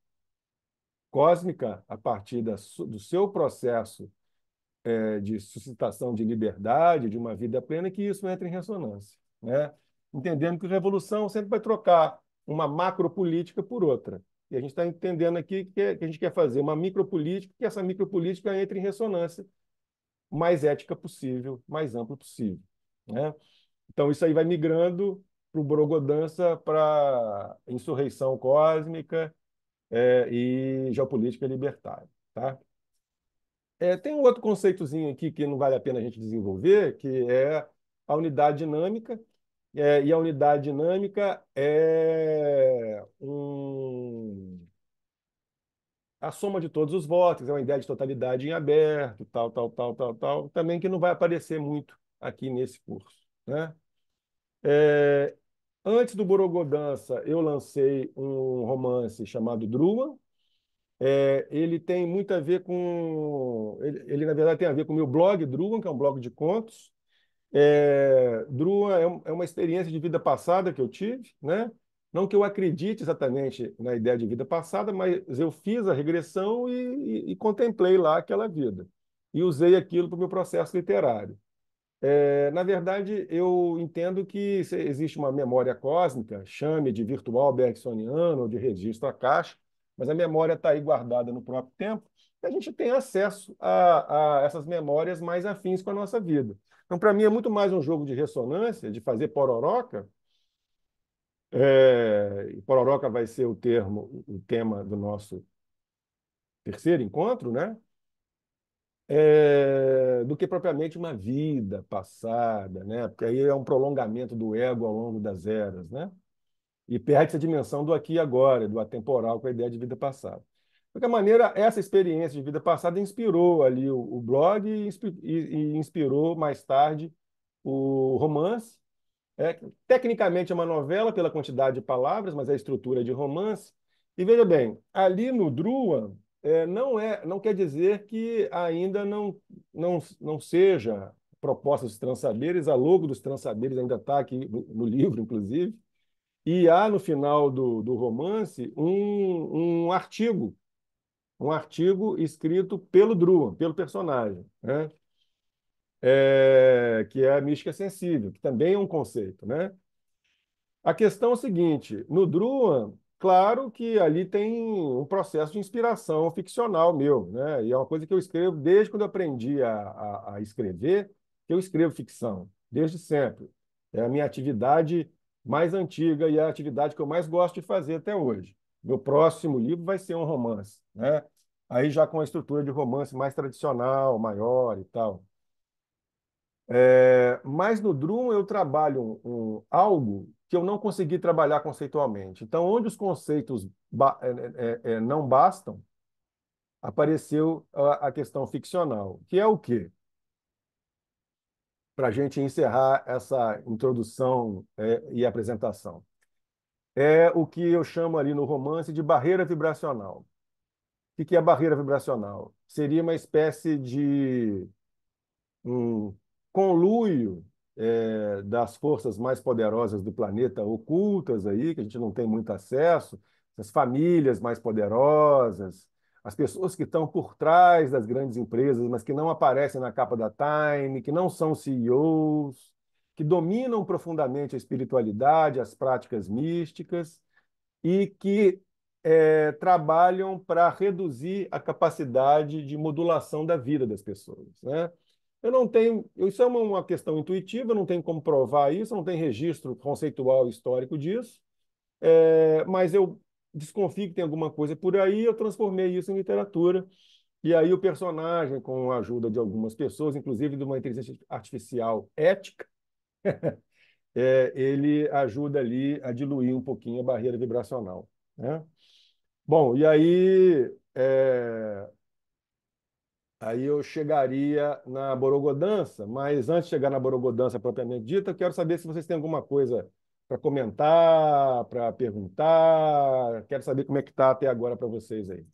cósmica a partir da, do seu processo é, de suscitação de liberdade, de uma vida plena, que isso entra em ressonância. Né? Entendendo que revolução sempre vai trocar uma macro política por outra. E a gente está entendendo aqui que, a gente quer fazer uma micropolítica, que essa micropolítica entre em ressonância mais ética possível, mais ampla possível. Né? Então, isso aí vai migrando para o Brogodança, para insurreição cósmica é, e geopolítica libertária. Tá? É, tem um outro conceitozinho aqui que não vale a pena a gente desenvolver, que é a unidade dinâmica, é, e a unidade dinâmica é um... a soma de todos os votos, é uma ideia de totalidade em aberto, tal, tal, tal, tal, tal, também que não vai aparecer muito aqui nesse curso. Né? É, antes do Borogodança, eu lancei um romance chamado Druma É, ele tem muito a ver com. Ele, ele, na verdade, tem a ver com o meu blog Druman, que é um blog de contos. É, Drua é, é uma experiência de vida passada que eu tive, né? Não que eu acredite exatamente na ideia de vida passada, mas eu fiz a regressão e, e, e contemplei lá aquela vida. E usei aquilo para o meu processo literário. É, na verdade, eu entendo que existe uma memória cósmica, chame de virtual bergsoniano ou de registro a caixa, mas a memória está aí guardada no próprio tempo, e a gente tem acesso a, a essas memórias mais afins com a nossa vida. Então, para mim, é muito mais um jogo de ressonância, de fazer pororoca. É, e pororoca vai ser o termo, o tema do nosso terceiro encontro, né? É, do que propriamente uma vida passada, né? Porque aí é um prolongamento do ego ao longo das eras, né? E perde essa dimensão do aqui e agora, do atemporal com a ideia de vida passada qualquer maneira, essa experiência de vida passada inspirou ali o, o blog e, e, inspirou mais tarde o romance. É, tecnicamente é uma novela pela quantidade de palavras, mas é a estrutura de romance. E veja bem, ali no Drua é, não é, não quer dizer que ainda não não não seja proposta dos transaberes, a logo dos transaberes ainda está aqui no, no livro, inclusive. E há no final do, do romance um, um artigo um artigo escrito pelo Druan pelo personagem, né? É, que é a mística sensível, que também é um conceito. Né? A questão é a seguinte, no Druan claro que ali tem um processo de inspiração ficcional meu, né? e é uma coisa que eu escrevo desde quando eu aprendi a, a, a escrever, que eu escrevo ficção, desde sempre. É a minha atividade mais antiga e é a atividade que eu mais gosto de fazer até hoje. Meu próximo livro vai ser um romance, né? Aí já com a estrutura de romance mais tradicional, maior e tal. É, mas no Drum eu trabalho um, um, algo que eu não consegui trabalhar conceitualmente. Então, onde os conceitos ba é, é, é, é não bastam, apareceu a, a, questão ficcional, que é o quê? Para a gente encerrar essa introdução é, e apresentação é o que eu chamo ali no romance de barreira vibracional. O que é a barreira vibracional? Seria uma espécie de um conluio é, das forças mais poderosas do planeta ocultas aí, que a gente não tem muito acesso, as famílias mais poderosas, as pessoas que estão por trás das grandes empresas, mas que não aparecem na capa da Time, que não são CEOs, que dominam profundamente a espiritualidade, as práticas místicas e que é, trabalham para reduzir a capacidade de modulação da vida das pessoas. Né? Eu não tenho, isso é uma questão intuitiva, não tem como provar isso, não tem registro conceitual histórico disso, é, mas eu desconfio que tem alguma coisa por aí, eu transformei isso em literatura. E aí o personagem, com a ajuda de algumas pessoas, inclusive de uma inteligência artificial ética, é, ele ajuda ali a diluir um pouquinho a barreira vibracional. Né? Bom, e aí, é, aí eu chegaria na Borogodança, mas antes de chegar na Borogodança propriamente dita, eu quero saber se vocês têm alguma coisa para comentar, para perguntar. Quero saber como é que está até agora para vocês aí.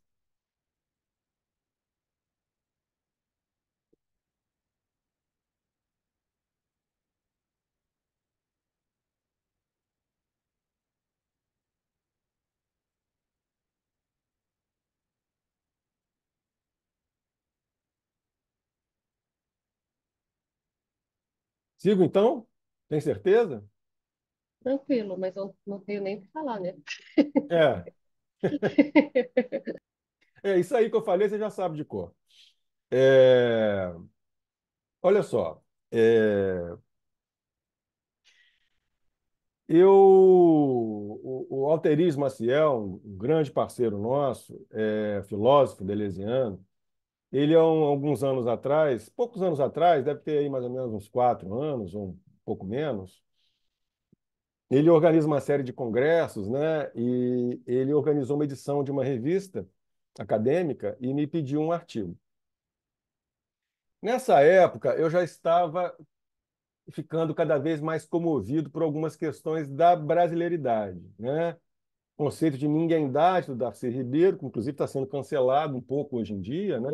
Sigo então? Tem certeza? Tranquilo, mas eu não tenho nem o que falar, né? É. É isso aí que eu falei, você já sabe de cor. É... Olha só. É... Eu, o, o Alteriz Maciel, um grande parceiro nosso, é, filósofo deleuziano, ele, há é um, alguns anos atrás, poucos anos atrás, deve ter aí mais ou menos uns quatro anos, um pouco menos, ele organiza uma série de congressos, né? E ele organizou uma edição de uma revista acadêmica e me pediu um artigo. Nessa época, eu já estava ficando cada vez mais comovido por algumas questões da brasileiridade, né? O conceito de ninguémdade do Darcy Ribeiro, que inclusive está sendo cancelado um pouco hoje em dia, né?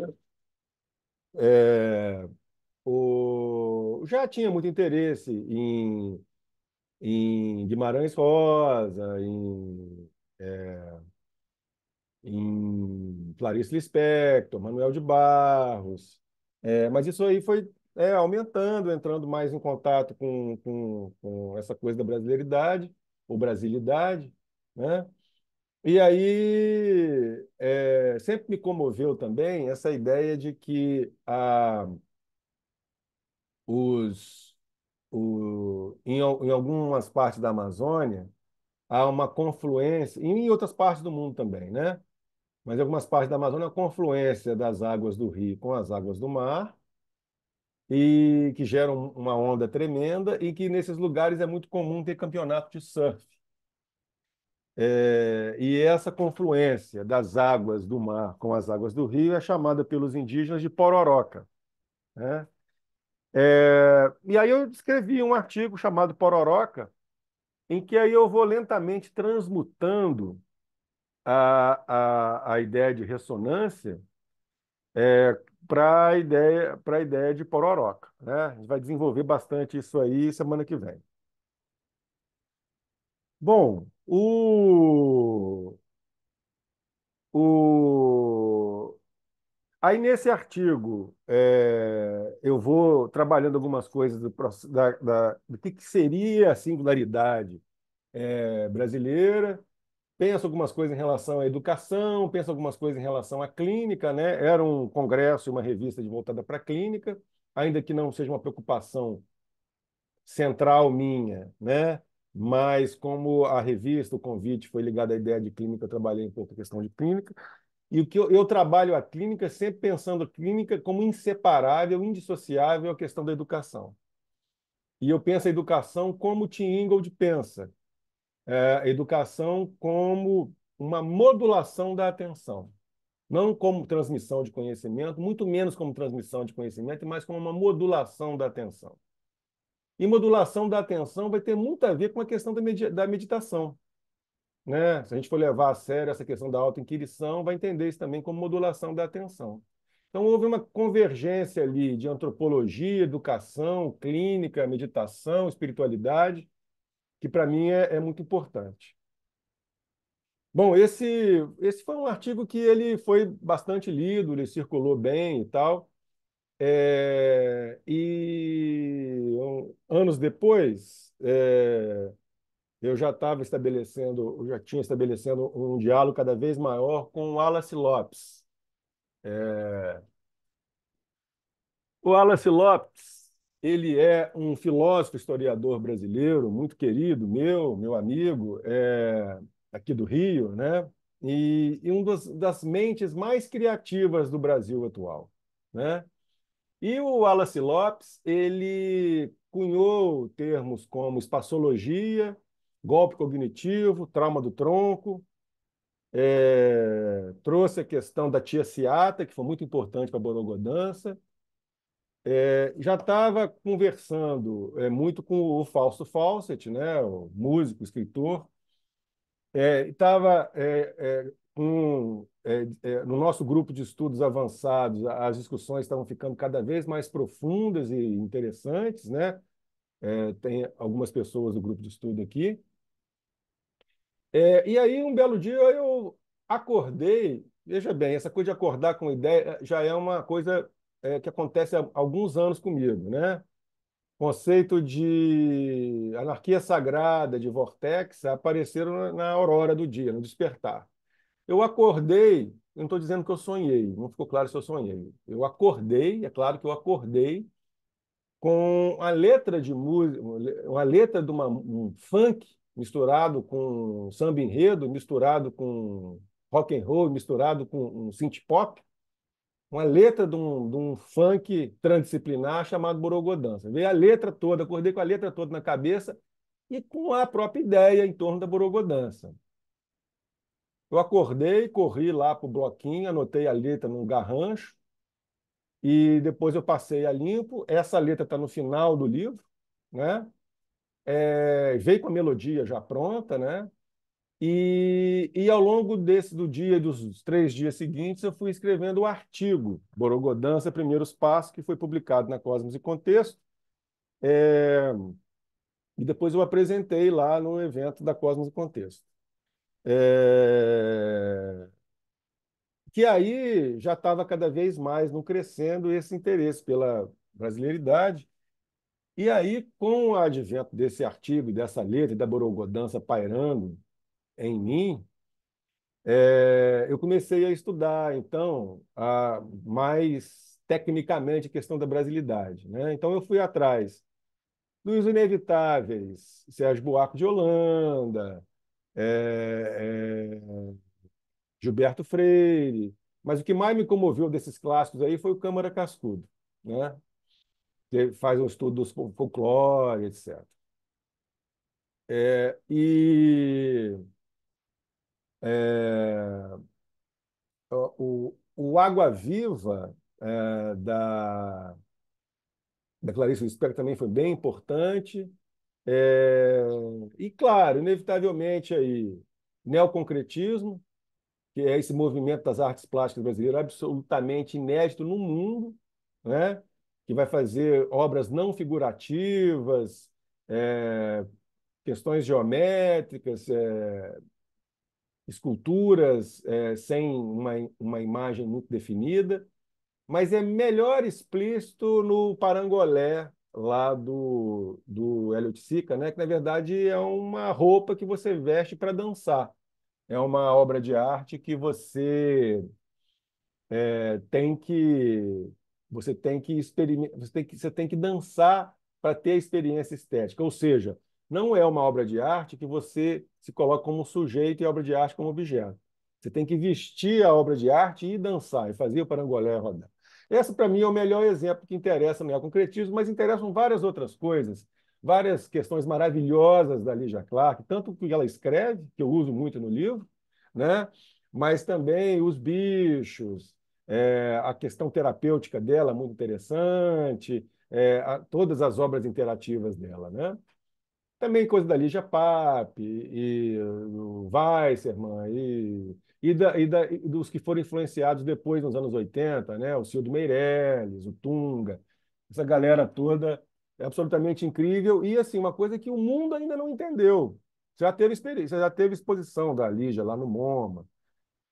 É, o, já tinha muito interesse em, em Guimarães Rosa, em, é, em Clarice Lispector, Manuel de Barros, é, mas isso aí foi é, aumentando, entrando mais em contato com, com, com, essa coisa da brasileiridade, ou brasilidade, né? E aí é, sempre me comoveu também essa ideia de que a, ah, os, o, em, em algumas partes da Amazônia há uma confluência, e em outras partes do mundo também, né? Mas em algumas partes da Amazônia, a confluência das águas do rio com as águas do mar, e que geram uma onda tremenda, e que nesses lugares é muito comum ter campeonato de surf. É, e essa confluência das águas do mar com as águas do rio é chamada pelos indígenas de pororoca. Né? É, e aí eu escrevi um artigo chamado Pororoca, em que aí eu vou lentamente transmutando a, a, a ideia de ressonância é, eh, para a ideia, ideia de pororoca. Né? A gente vai desenvolver bastante isso aí semana que vem. Bom, o, o, aí nesse artigo é, eu vou trabalhando algumas coisas do, da, da, do que, que seria a singularidade é, brasileira. Penso algumas coisas em relação à educação, penso algumas coisas em relação à clínica, né? Era um congresso e uma revista de voltada para a clínica, ainda que não seja uma preocupação central minha, né? mas como a revista, o convite foi ligado à ideia de clínica, eu trabalhei um pouco a questão de clínica. E o que eu, eu, trabalho a clínica sempre pensando a clínica como inseparável, indissociável à questão da educação. E eu penso a educação como o Tim Ingold pensa, é, a educação como uma modulação da atenção, não como transmissão de conhecimento, muito menos como transmissão de conhecimento, mas como uma modulação da atenção. E modulação da atenção vai ter muito a ver com a questão da, med da meditação. Né? Se a gente for levar a sério essa questão da autoinquirição, vai entender isso também como modulação da atenção. Então, houve uma convergência ali de antropologia, educação, clínica, meditação, espiritualidade, que para mim é, é, muito importante. Bom, esse, esse foi um artigo que ele foi bastante lido, ele circulou bem e tal. É, e um, anos depois, é, eu já estava estabelecendo, eu já tinha estabelecendo um diálogo cada vez maior com o Wallace Lopes. É, o Wallace Lopes, ele é um filósofo, historiador brasileiro, muito querido, meu, meu amigo, é, aqui do Rio, né? E, e um dos, das mentes mais criativas do Brasil atual, né? E o Wallace Lopes, ele cunhou termos como espaçologia, golpe cognitivo, trauma do tronco, é, trouxe a questão da tia Ciata, que foi muito importante para a borogodança, é, já estava conversando é, muito com o Fausto Fawcett, né, o músico, escritor, estava é, um, é, é, no nosso grupo de estudos avançados, as discussões estavam ficando cada vez mais profundas e interessantes, né? É, tem algumas pessoas do grupo de estudo aqui. É, e aí, um belo dia, eu acordei. Veja bem, essa coisa de acordar com ideia é, já é uma coisa é, que acontece há alguns anos comigo, né? Conceito de anarquia sagrada, de vortex, apareceram na aurora do dia, no despertar. Eu acordei, eu não estou dizendo que eu sonhei, não ficou claro se eu sonhei. Eu acordei, é claro que eu acordei com a letra de música, uma letra de uma, um funk misturado com samba enredo, misturado com rock and roll, misturado com um synth pop, uma letra de um, de um funk transdisciplinar chamado Borogodança. Veio a letra toda, acordei com a letra toda na cabeça e com a própria ideia em torno da Borogodança. Eu acordei, corri lá para o bloquinho, anotei a letra num garrancho, e depois eu passei a limpo. Essa letra está no final do livro, né? É, veio com a melodia já pronta, né? E, e ao longo desse do dia, dos três dias seguintes, eu fui escrevendo o artigo Borogodança, Primeiros Passos, que foi publicado na Cosmos e Contexto. É, e depois eu apresentei lá no evento da Cosmos e Contexto. É... Que aí já estava cada vez mais não crescendo esse interesse pela brasileiridade. E aí, com o advento desse artigo, dessa letra e da borogodança pairando em mim, é... eu comecei a estudar, então, a... mais tecnicamente a questão da brasilidade. Né? Então, eu fui atrás dos inevitáveis Sérgio Buarque de Holanda, é, é, Gilberto Freire. Mas o que mais me comoveu desses clássicos aí foi o Câmara Cascudo, né? Ele faz um estudo dos folclore, etc. É, e é, o, o Água Viva é, da, da Clarice Lispector também foi bem importante. É... E, claro, inevitavelmente, aí, neoconcretismo, que é esse movimento das artes plásticas brasileiras absolutamente inédito no mundo, né? que vai fazer obras não figurativas, é... questões geométricas, é... esculturas é, sem uma, uma imagem muito definida, mas é melhor explícito no Parangolé lá do, do Elliot Sica, né? que na verdade é uma roupa que você veste para dançar. É uma obra de arte que você é, tem que você tem que experimentar, você tem que, você tem que dançar para ter a experiência estética. Ou seja, não é uma obra de arte que você se coloca como sujeito e a obra de arte como objeto. Você tem que vestir a obra de arte e dançar, e fazer o parangolé rodar essa para mim, é o melhor exemplo que interessa no concretismo, mas interessam várias outras coisas, várias questões maravilhosas da Lígia Clark, tanto que ela escreve, que eu uso muito no livro, né? mas também os bichos, é, a questão terapêutica dela, muito interessante, é, a, todas as obras interativas dela. Né? também coisa da Lígia Pape, e do Weisserman, e, e, da, e, da, e, dos que foram influenciados depois, nos anos 80, né? o Silvio Meirelles, o Tunga, essa galera toda é absolutamente incrível. E, assim, uma coisa que o mundo ainda não entendeu. Já teve experiência, já teve exposição da Lígia lá no MoMA.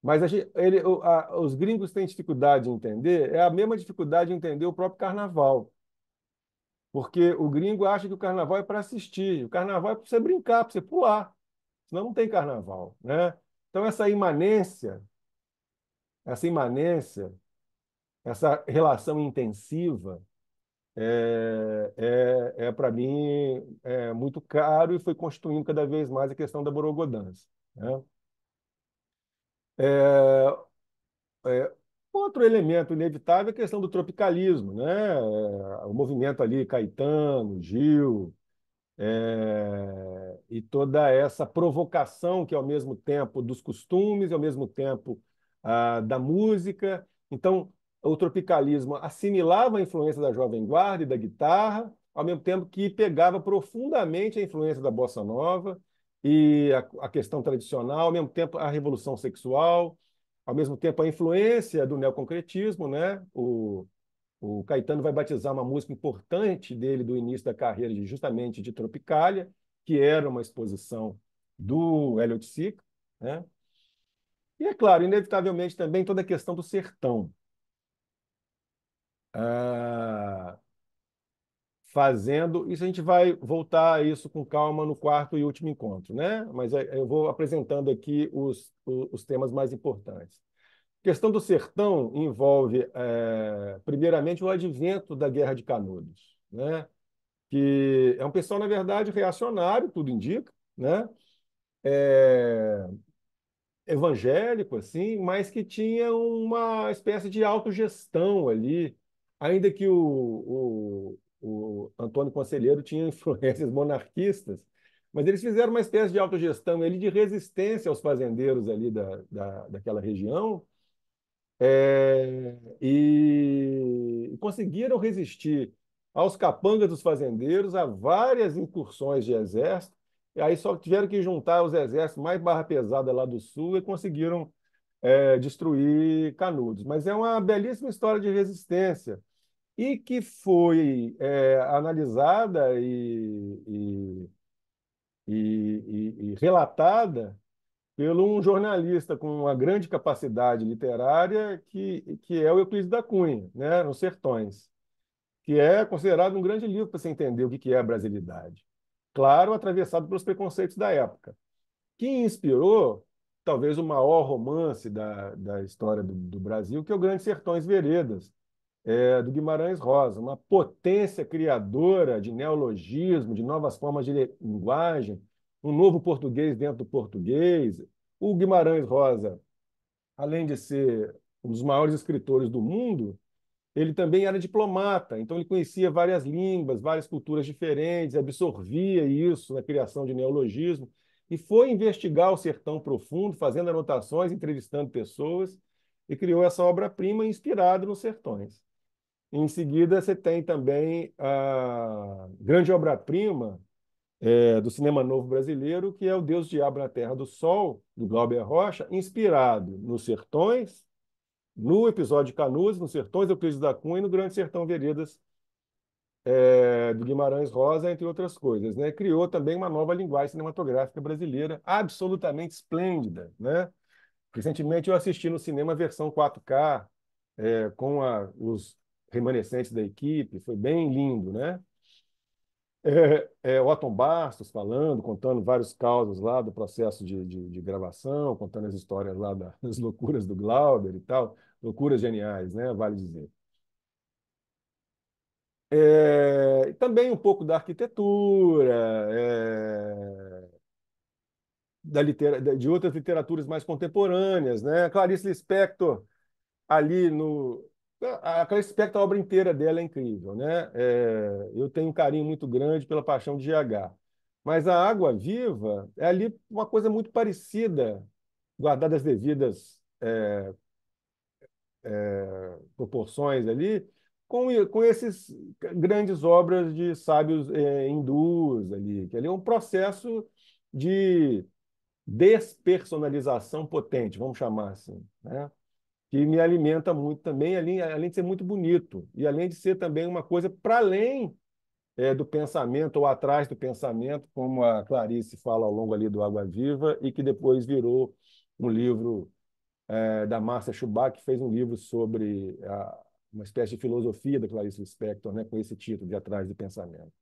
Mas a gente, ele, a, os gringos têm dificuldade de entender, é a mesma dificuldade de entender o próprio carnaval. Porque o gringo acha que o carnaval é para assistir, o carnaval é para você brincar, para você pular. Senão não tem carnaval, né? Então essa imanência, essa imanência, essa relação intensiva é, é, é para mim é muito caro e foi construindo cada vez mais a questão da borogodância. Né? É, é, Outro elemento inevitável é a questão do tropicalismo, né? É, o movimento ali Caetano, Gil, é... e toda essa provocação que, é ao mesmo tempo, dos costumes, ao mesmo tempo, ah, da música. Então, o tropicalismo assimilava a influência da Jovem Guarda e da guitarra, ao mesmo tempo que pegava profundamente a influência da bossa nova e a, a questão tradicional, ao mesmo tempo a revolução sexual ao mesmo tempo a influência do neoconcretismo, né? O, o Caetano vai batizar uma música importante dele do início da carreira, justamente de Tropicália, que era uma exposição do Elliot Sick né? E é claro, inevitavelmente também toda a questão do sertão. Ah, fazendo. Isso a gente vai voltar a isso com calma no quarto e último encontro, né? Mas eh, eu vou apresentando aqui os, os temas mais importantes. A questão do sertão envolve, é, primeiramente, o advento da Guerra de Canudos, né? que é um pessoal, na verdade, reacionário, tudo indica, né? É, evangélico, assim, mas que tinha uma espécie de autogestão ali, ainda que o, o, o Antônio Conselheiro tinha influências monarquistas, mas eles fizeram uma espécie de autogestão ali de resistência aos fazendeiros ali da, da, daquela região é, e conseguiram resistir aos capangas dos fazendeiros, a várias incursões de exército, e aí só tiveram que juntar os exércitos mais barra pesada lá do sul e conseguiram é, destruir Canudos. Mas é uma belíssima história de resistência e que foi é, analisada e, e, e, e, relatada por um jornalista com uma grande capacidade literária, que, que é o Euclides da Cunha, né, Nos Sertões, que é considerado um grande livro para se entender o que é a brasilidade. Claro, atravessado pelos preconceitos da época, que inspirou talvez o maior romance da, da história do, do Brasil, que é o Grande Sertões Veredas, é, do Guimarães Rosa, uma potência criadora de neologismo, de novas formas de linguagem, um novo português dentro do português. O Guimarães Rosa, além de ser um dos maiores escritores do mundo, ele também era diplomata, então ele conhecia várias línguas, várias culturas diferentes, absorvia isso na criação de neologismo e foi investigar o sertão profundo, fazendo anotações, entrevistando pessoas e criou essa obra-prima inspirada nos sertões. Em seguida, você tem também a grande obra-prima é, do cinema novo brasileiro, que é O Deus Diabo na Terra do Sol, do Glauber Rocha, inspirado nos Sertões, no episódio de Canudos, nos Sertões, Euclides da Cunha e no Grande Sertão Veredas, é, do Guimarães Rosa, entre outras coisas. Né? Criou também uma nova linguagem cinematográfica brasileira, absolutamente esplêndida. Né? Recentemente eu assisti no cinema a versão 4K, é, com a, os remanescentes da equipe, foi bem lindo, né? É, é, o Atom Bastos falando, contando vários causas lá do processo de, de, de gravação, contando as histórias lá da, das loucuras do Glauber e tal, loucuras geniais, né? Vale dizer. É, também um pouco da arquitetura, é, da litera, de outras literaturas mais contemporâneas, né? Clarice Lispector ali no Aquela espectro a obra inteira dela é incrível, né? É, eu tenho um carinho muito grande pela Paixão de GH. Mas a Água Viva é ali uma coisa muito parecida, guardadas devidas é, é, proporções ali, com, com esses grandes obras de sábios é, hindus ali, que ali é um processo de despersonalização potente, vamos chamar assim, né? que me alimenta muito também, além, além de ser muito bonito, e além de ser também uma coisa para além é, do pensamento, ou atrás do pensamento, como a Clarice fala ao longo ali do Água Viva, e que depois virou um livro é, da Márcia Schubach, que fez um livro sobre a, uma espécie de filosofia da Clarice Lispector, né, com esse título de Atrás do Pensamento.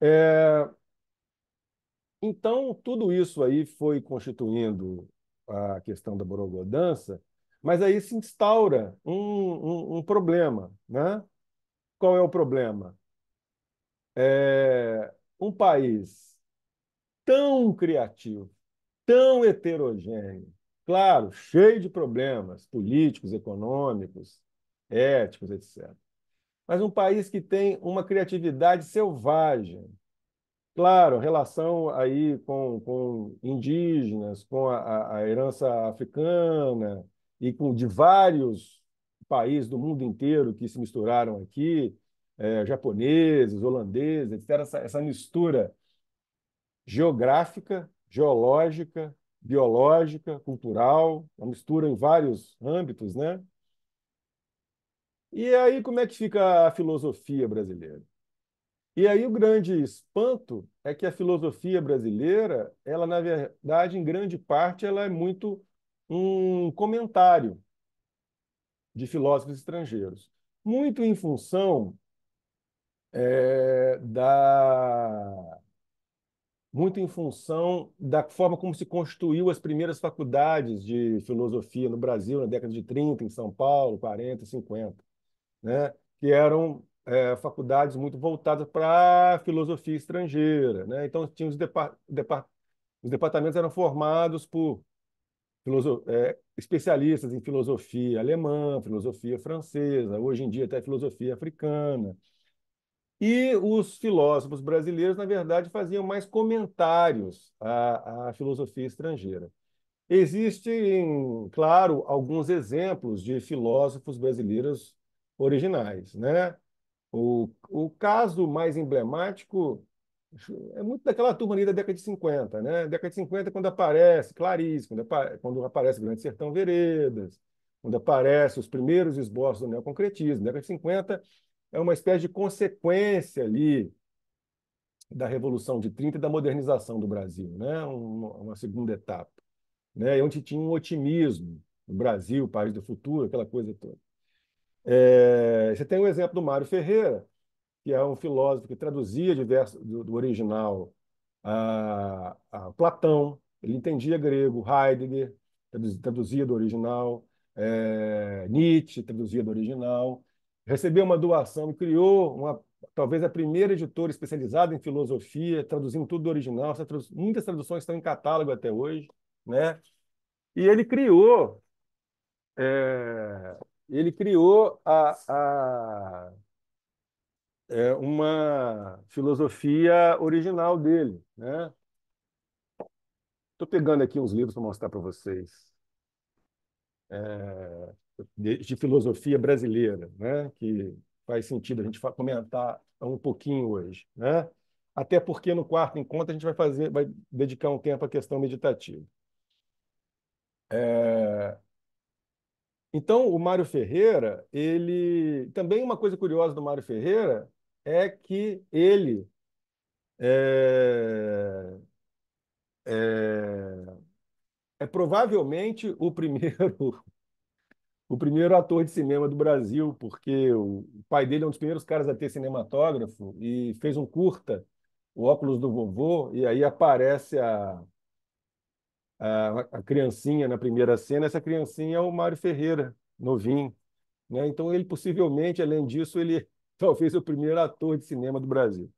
É... Então, tudo isso aí foi constituindo a questão da borogodança, mas aí se instaura um, um, um problema. Né? Qual é o problema? É um país tão criativo, tão heterogêneo, claro, cheio de problemas políticos, econômicos, éticos, etc. Mas um país que tem uma criatividade selvagem, Claro, relação aí com, com indígenas, com a, a herança africana e com de vários países do mundo inteiro que se misturaram aqui, é, japoneses, holandeses, etc. Essa, essa mistura geográfica, geológica, biológica, cultural, uma mistura em vários âmbitos, né? E aí como é que fica a filosofia brasileira? E aí o grande espanto é que a filosofia brasileira, ela na verdade, em grande parte, ela é muito um comentário de filósofos estrangeiros, muito em função é, da muito em função da forma como se construiu as primeiras faculdades de filosofia no Brasil na década de 30, em São Paulo, 40, 50, né? que eram é, faculdades muito voltadas para filosofia estrangeira. Né? Então, tinha os, depart depart os departamentos eram formados por é, especialistas em filosofia alemã, filosofia francesa, hoje em dia até filosofia africana. E os filósofos brasileiros, na verdade, faziam mais comentários à, à filosofia estrangeira. Existem, claro, alguns exemplos de filósofos brasileiros originais, né? O, o caso mais emblemático é muito daquela turma ali da década de 50, né? Década de 50, quando aparece Clarice, quando, quando aparece Grande Sertão Veredas, quando aparece os primeiros esboços do neoconcretismo. Década de 50 é uma espécie de consequência ali da Revolução de 30 e da modernização do Brasil, né? uma, uma segunda etapa, né? onde tinha um otimismo no Brasil, país do futuro, aquela coisa toda. É, você tem o exemplo do Mário Ferreira, que é um filósofo que traduzia diversos, do, do original a, a, Platão, ele entendia grego, Heidegger, traduzia, traduzia do original, é, Nietzsche, traduzia do original, recebeu uma doação e criou uma, talvez a primeira editora especializada em filosofia, traduzindo tudo do original. muitas traduções estão em catálogo até hoje, né? E ele criou é, ele criou a, a é, uma filosofia original dele. Né? Estou pegando aqui uns livros para mostrar para vocês. É, de, de, filosofia brasileira, né? que faz sentido a gente comentar um pouquinho hoje. Né? Até porque no quarto encontro a gente vai fazer, vai dedicar um tempo à questão meditativa. É, então, o Mário Ferreira, ele. Também uma coisa curiosa do Mário Ferreira é que ele. É, é, é provavelmente o primeiro o primeiro ator de cinema do Brasil, porque o pai dele é um dos primeiros caras a ter cinematógrafo e fez um curta, o óculos do vovô, e aí aparece a a, a criancinha na primeira cena, essa criancinha é o Mário Ferreira, novinho. Né? Então, ele possivelmente, além disso, ele talvez o primeiro ator de cinema do Brasil.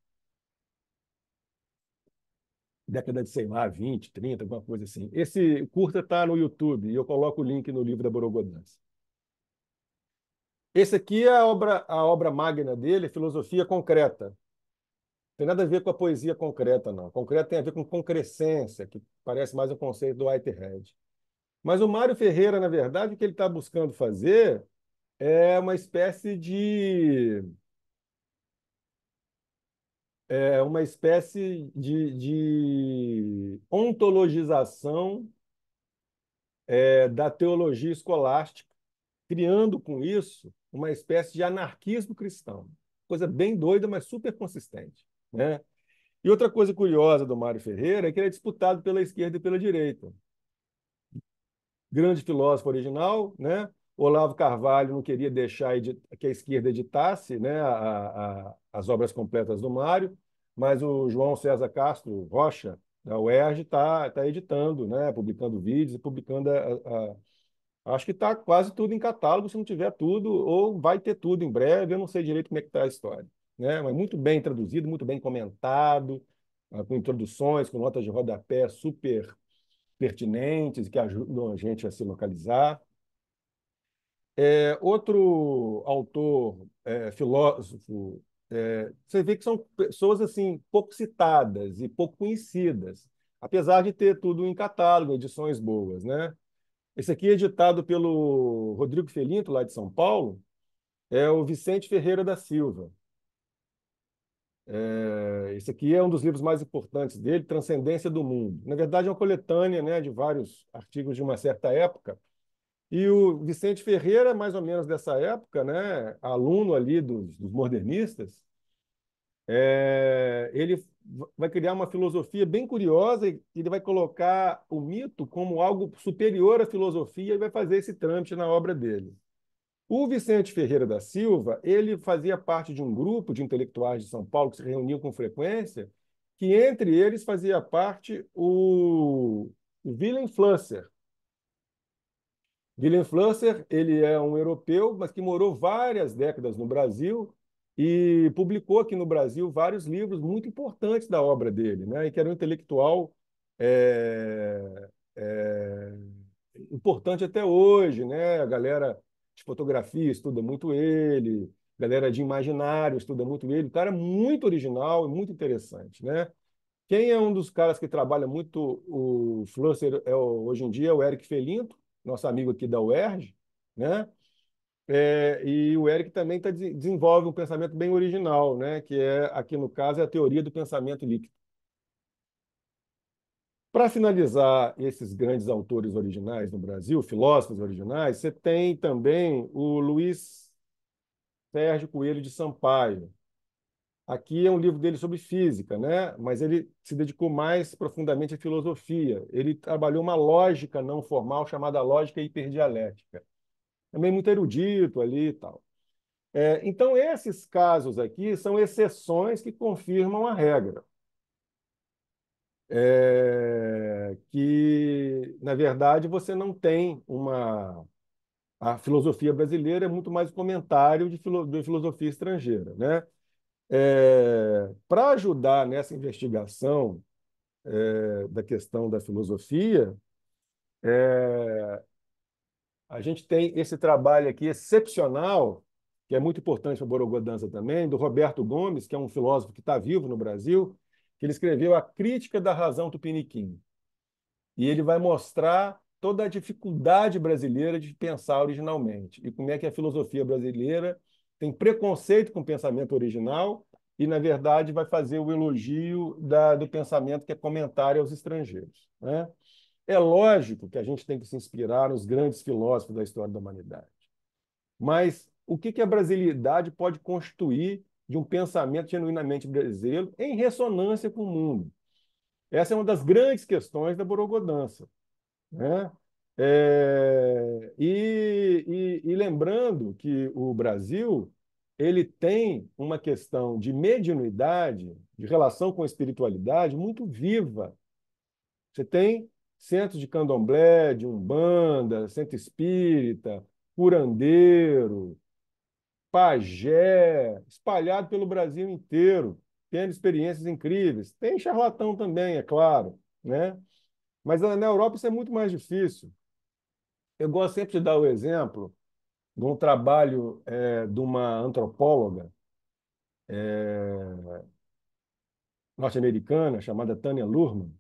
Década de, sei lá, 20, 30, alguma coisa assim. Esse curta está no YouTube e eu coloco o link no livro da Borogodança. Esse aqui é a obra, a obra magna dele, Filosofia Concreta tem nada a ver com a poesia concreta, não. Concreta tem a ver com concrescência, que parece mais um conceito do Whitehead. Mas o Mário Ferreira, na verdade, o que ele está buscando fazer é uma espécie de é uma espécie de, de ontologização é, da teologia escolástica, criando com isso uma espécie de anarquismo cristão. Coisa bem doida, mas super consistente. Né? E outra coisa curiosa do Mário Ferreira é que ele é disputado pela esquerda e pela direita. Grande filósofo original, né? Olavo Carvalho não queria deixar que a esquerda editasse né, a, a, as obras completas do Mário, mas o João César Castro Rocha, da UERJ, está tá editando, né, publicando vídeos e publicando. A, acho que está quase tudo em catálogo, se não tiver tudo, ou vai ter tudo em breve, eu não sei direito como é que está a história né? mas muito bem traduzido, muito bem comentado, ah, com introduções, com notas de rodapé super pertinentes que ajudam a gente a se localizar. É, outro autor, é, filósofo, é, você vê que são pessoas assim pouco citadas e pouco conhecidas, apesar de ter tudo em catálogo, edições boas, né? Esse aqui é editado pelo Rodrigo Felinto, lá de São Paulo, é o Vicente Ferreira da Silva. É, esse aqui é um dos livros mais importantes dele, Transcendência do Mundo. Na verdade, é uma coletânea né, de vários artigos de uma certa época. E o Vicente Ferreira, mais ou menos dessa época, né, aluno ali dos, dos modernistas, é, ele vai criar uma filosofia bem curiosa e ele vai colocar o mito como algo superior à filosofia e vai fazer esse trâmite na obra dele. O Vicente Ferreira da Silva, ele fazia parte de um grupo de intelectuais de São Paulo que se reuniam com frequência, que entre eles fazia parte o, Willem Flusser. Willem Flusser, ele é um europeu, mas que morou várias décadas no Brasil e publicou aqui no Brasil vários livros muito importantes da obra dele, né? e que era um intelectual é, é, importante até hoje. Né? A galera de fotografia estuda muito ele, galera de imaginário estuda muito ele. O cara é muito original e muito interessante, né? Quem é um dos caras que trabalha muito o Flusser é, hoje em dia é o Eric Felinto, nosso amigo aqui da UERJ, né? É, e o Eric também tá, desenvolve um pensamento bem original, né? Que é aqui no caso é a teoria do pensamento líquido, para finalizar, esses grandes autores originais no Brasil, filósofos originais, você tem também o Luiz Sérgio Coelho de Sampaio. Aqui é um livro dele sobre física, né? mas ele se dedicou mais profundamente à filosofia. Ele trabalhou uma lógica não formal chamada lógica hiperdialética. Também muito erudito ali e tal. É, então, esses casos aqui são exceções que confirmam a regra é, que, na verdade, você não tem uma. A filosofia brasileira é muito mais comentário de, filosofia estrangeira. Né? É, Para ajudar nessa investigação é, da questão da filosofia, é, a gente tem esse trabalho aqui excepcional, que é muito importante para a Borogodança também, do Roberto Gomes, que é um filósofo que está vivo no Brasil, que ele escreveu A Crítica da Razão Tupiniquim. E ele vai mostrar toda a dificuldade brasileira de pensar originalmente e como é que a filosofia brasileira tem preconceito com o pensamento original e, na verdade, vai fazer o elogio da, do pensamento que é comentário aos estrangeiros. Né? É lógico que a gente tem que se inspirar nos grandes filósofos da história da humanidade, mas o que, que a brasilidade pode constituir de um pensamento genuinamente brasileiro em ressonância com o mundo. Essa é uma das grandes questões da Borogodança. Né? É, e, e, e, lembrando que o Brasil ele tem uma questão de mediunidade, de relação com a espiritualidade muito viva. Você tem centros de candomblé, de umbanda, centro espírita, curandeiro, pajé, espalhado pelo Brasil inteiro, tendo experiências incríveis. Tem charlatão também, é claro, né? Mas ah, na Europa isso é muito mais difícil. Eu gosto sempre de dar o exemplo de um trabalho é, de uma antropóloga é, norte-americana chamada Tânia Lurman.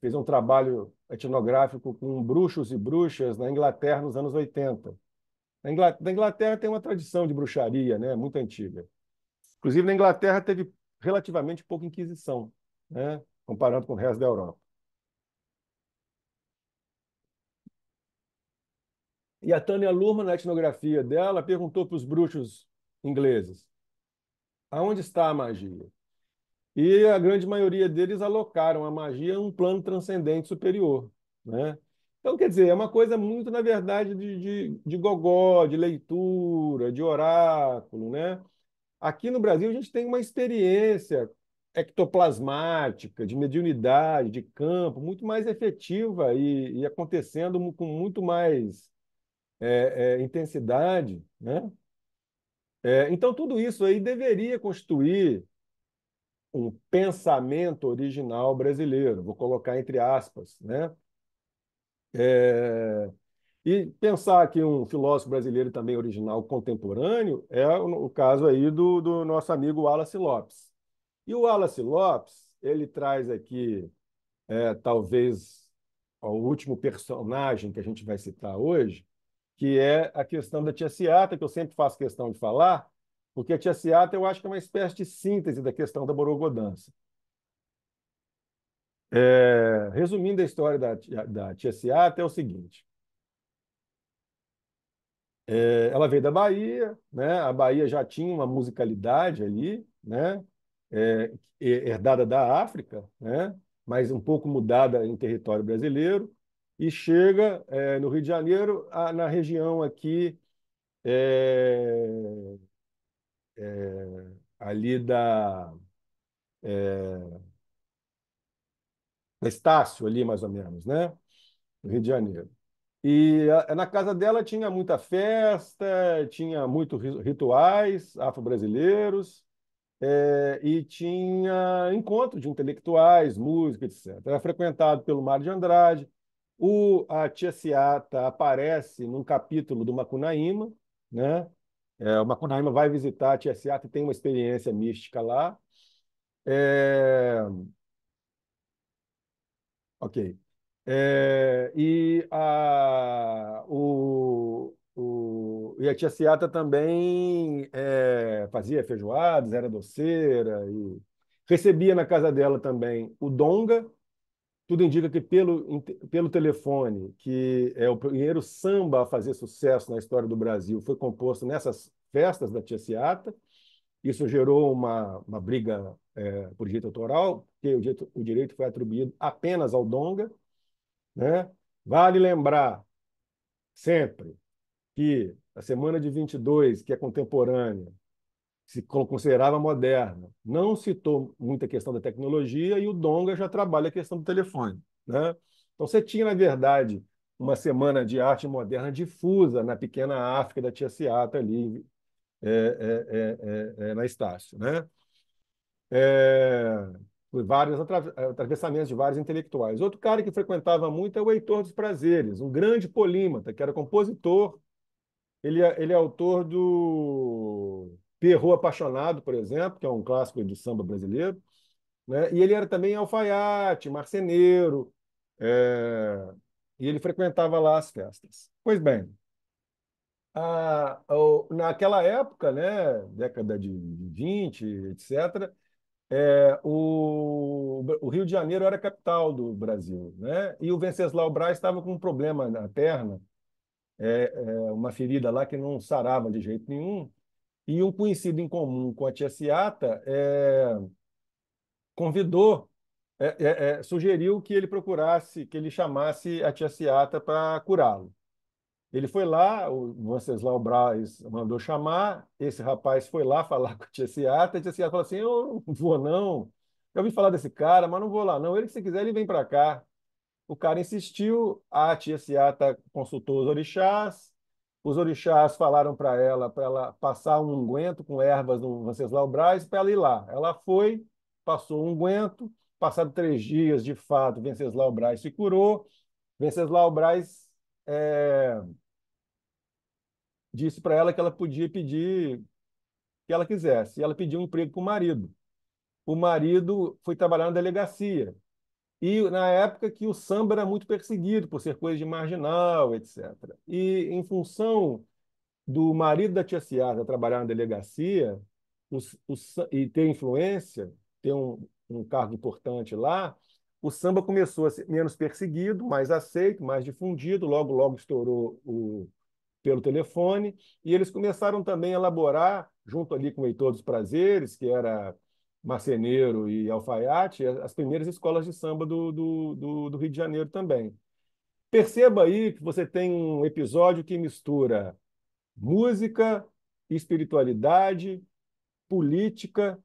Fez um trabalho etnográfico com bruxos e bruxas na Inglaterra nos anos 80. Na Inglaterra tem uma tradição de bruxaria né, muito antiga. Inclusive, na Inglaterra teve relativamente pouca Inquisição, né, comparando com o resto da Europa. E a Tânia Lurman, na etnografia dela, perguntou para os bruxos ingleses: aonde está a magia? E a grande maioria deles alocaram a magia a um plano transcendente superior. Né? Então, quer dizer, é uma coisa muito, na verdade, de, de, de gogó, de leitura, de oráculo, né? Aqui no Brasil, a gente tem uma experiência ectoplasmática, de mediunidade, de campo, muito mais efetiva e, e acontecendo com muito mais é, é, intensidade. Né? É, então, tudo isso aí deveria constituir um pensamento original brasileiro, vou colocar entre aspas, né? É... E pensar que um filósofo brasileiro também original contemporâneo é o caso aí do, do nosso amigo Wallace Lopes. E o Wallace Lopes, ele traz aqui, é, talvez, o último personagem que a gente vai citar hoje, que é a questão da Tia Seata, que eu sempre faço questão de falar, porque a Tia Seata eu acho que é uma espécie de síntese da questão da borogodança. É, resumindo a história da, da tia Seata, é o seguinte. É, ela veio da Bahia, né? a Bahia já tinha uma musicalidade ali, né? É, herdada da África, né? mas um pouco mudada em território brasileiro, e chega é, no Rio de Janeiro, a, na região aqui, é, é, ali da é, na Estácio, ali mais ou menos, né? no Rio de Janeiro. E é, na casa dela tinha muita festa, tinha muitos rituais afro-brasileiros é, e tinha encontro de intelectuais, música, etc. Era frequentado pelo Mário de Andrade. O, a Tia Seata aparece num capítulo do Macunaíma. Né? É, o Macunaíma vai visitar a Tia Seata e tem uma experiência mística lá. É, Ok. É, e, a, o, o, e a tia Ciata também é, fazia feijoadas, era doceira. E recebia na casa dela também o Donga. Tudo indica que pelo, pelo telefone, que é o primeiro samba a fazer sucesso na história do Brasil, foi composto nessas festas da tia Ciata. Isso gerou uma, uma briga é, por direito autoral, porque o direito, o direito foi atribuído apenas ao Donga. Né? Vale lembrar sempre que a semana de 22, que é contemporânea, se considerava moderna, não citou muita questão da tecnologia e o Donga já trabalha a questão do telefone. Né? Então você tinha, na verdade, uma semana de arte moderna difusa na pequena África da Tia Seata, ali é, é, é, é, é na Estácio. Né? É, por vários atravessamentos de vários intelectuais. Outro cara que frequentava muito é o Heitor dos Prazeres, um grande polímata, que era compositor. Ele é, ele é autor do Perro Apaixonado, por exemplo, que é um clássico do samba brasileiro. Né? E ele era também alfaiate, marceneiro, é... e ele frequentava lá as festas. Pois bem, a, a, naquela época, né, década de 20, etc., é, o, o, Rio de Janeiro era a capital do Brasil, né? E o Venceslau Braz estava com um problema na perna, é, é, uma ferida lá que não sarava de jeito nenhum. E um conhecido em comum com a tia Ciata é, convidou, é, é, sugeriu que ele procurasse, que ele chamasse a tia Ciata para curá-lo. Ele foi lá, o Venceslau Braz mandou chamar, esse rapaz foi lá falar com o Tchessiata, e o Tchessiata falou assim, eu não vou não, eu ouvi falar desse cara, mas não vou lá não, ele que se quiser ele vem para cá. O cara insistiu, a Tchessiata consultou os orixás, os orixás falaram para ela, para ela passar um unguento com ervas do Venceslau Braz, para ela ir lá. Ela foi, passou um unguento, passado três dias, de fato, Venceslau Braz se curou, Venceslau Braz é, disse para ela que ela podia pedir o que ela quisesse. E ela pediu um emprego para o marido. O marido foi trabalhar na delegacia. E na época que o samba era muito perseguido por ser coisa de marginal, etc. E em função do marido da tia Ciara trabalhar na delegacia o, o, e ter influência, ter um, um cargo importante lá, o samba começou a ser menos perseguido, mais aceito, mais difundido, logo, logo estourou o, pelo telefone, e eles começaram também a elaborar, junto ali com o Heitor dos Prazeres, que era marceneiro e alfaiate, as primeiras escolas de samba do, do, do, do Rio de Janeiro também. Perceba aí que você tem um episódio que mistura música, espiritualidade, política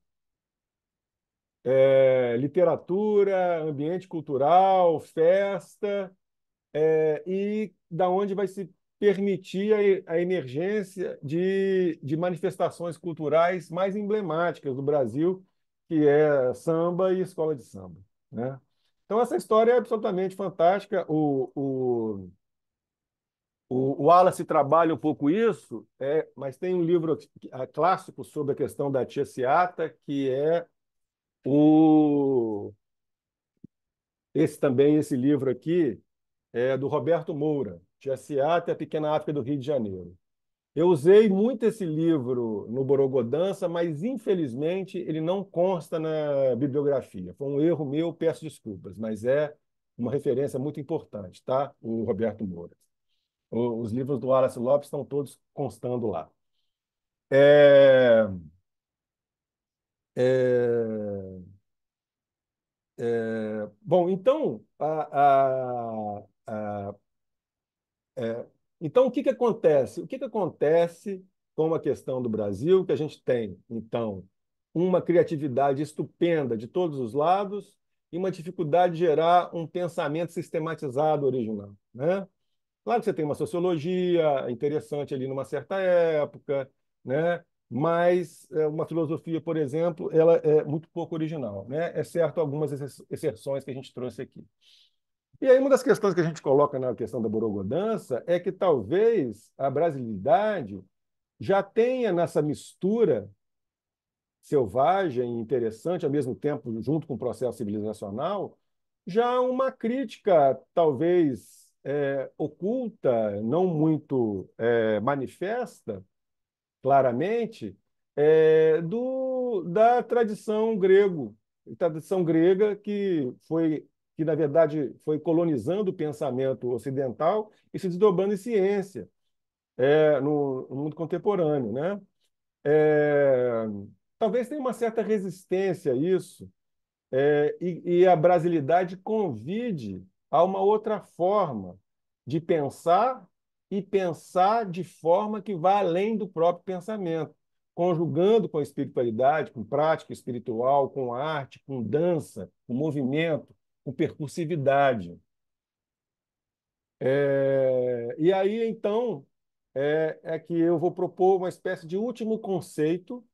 é, literatura, ambiente cultural, festa, é, e da onde vai se permitir a, a emergência de, de manifestações culturais mais emblemáticas do Brasil, que é samba e escola de samba. Né? Então, essa história é absolutamente fantástica. O, o, o Wallace trabalha um pouco isso, é, mas tem um livro clássico sobre a questão da Tia Seata, que é o... Esse também, esse livro aqui, é do Roberto Moura, de S.A. a Pequena África do Rio de Janeiro. Eu usei muito esse livro no Borogodança, mas infelizmente ele não consta na bibliografia. Foi um erro meu, peço desculpas, mas é uma referência muito importante, tá? O Roberto Moura. os livros do Wallace Lopes estão todos constando lá. É... É... É... Bom, então, a, a, a, é... então o que, que acontece? O que, que acontece com a questão do Brasil, que a gente tem, então, uma criatividade estupenda de todos os lados e uma dificuldade de gerar um pensamento sistematizado original. Né? Claro que você tem uma sociologia interessante ali numa certa época, né? mas é, uma filosofia, por exemplo, ela é muito pouco original, né? É certo algumas exceções que a gente trouxe aqui. E aí uma das questões que a gente coloca na questão da borogodança é que talvez a brasilidade já tenha nessa mistura selvagem e interessante, ao mesmo tempo junto com o processo civilizacional, já uma crítica talvez é, oculta, não muito é, manifesta, claramente, é, do, da tradição grego, tradição grega que foi que na verdade foi colonizando o pensamento ocidental e se desdobrando em ciência é, no, no, mundo contemporâneo, né? É, talvez tenha uma certa resistência a isso é, e, e a brasilidade convide a uma outra forma de pensar e pensar de forma que vá além do próprio pensamento, conjugando com a espiritualidade, com prática espiritual, com arte, com dança, com movimento, com percursividade. É... E aí, então, é, é que eu vou propor uma espécie de último conceito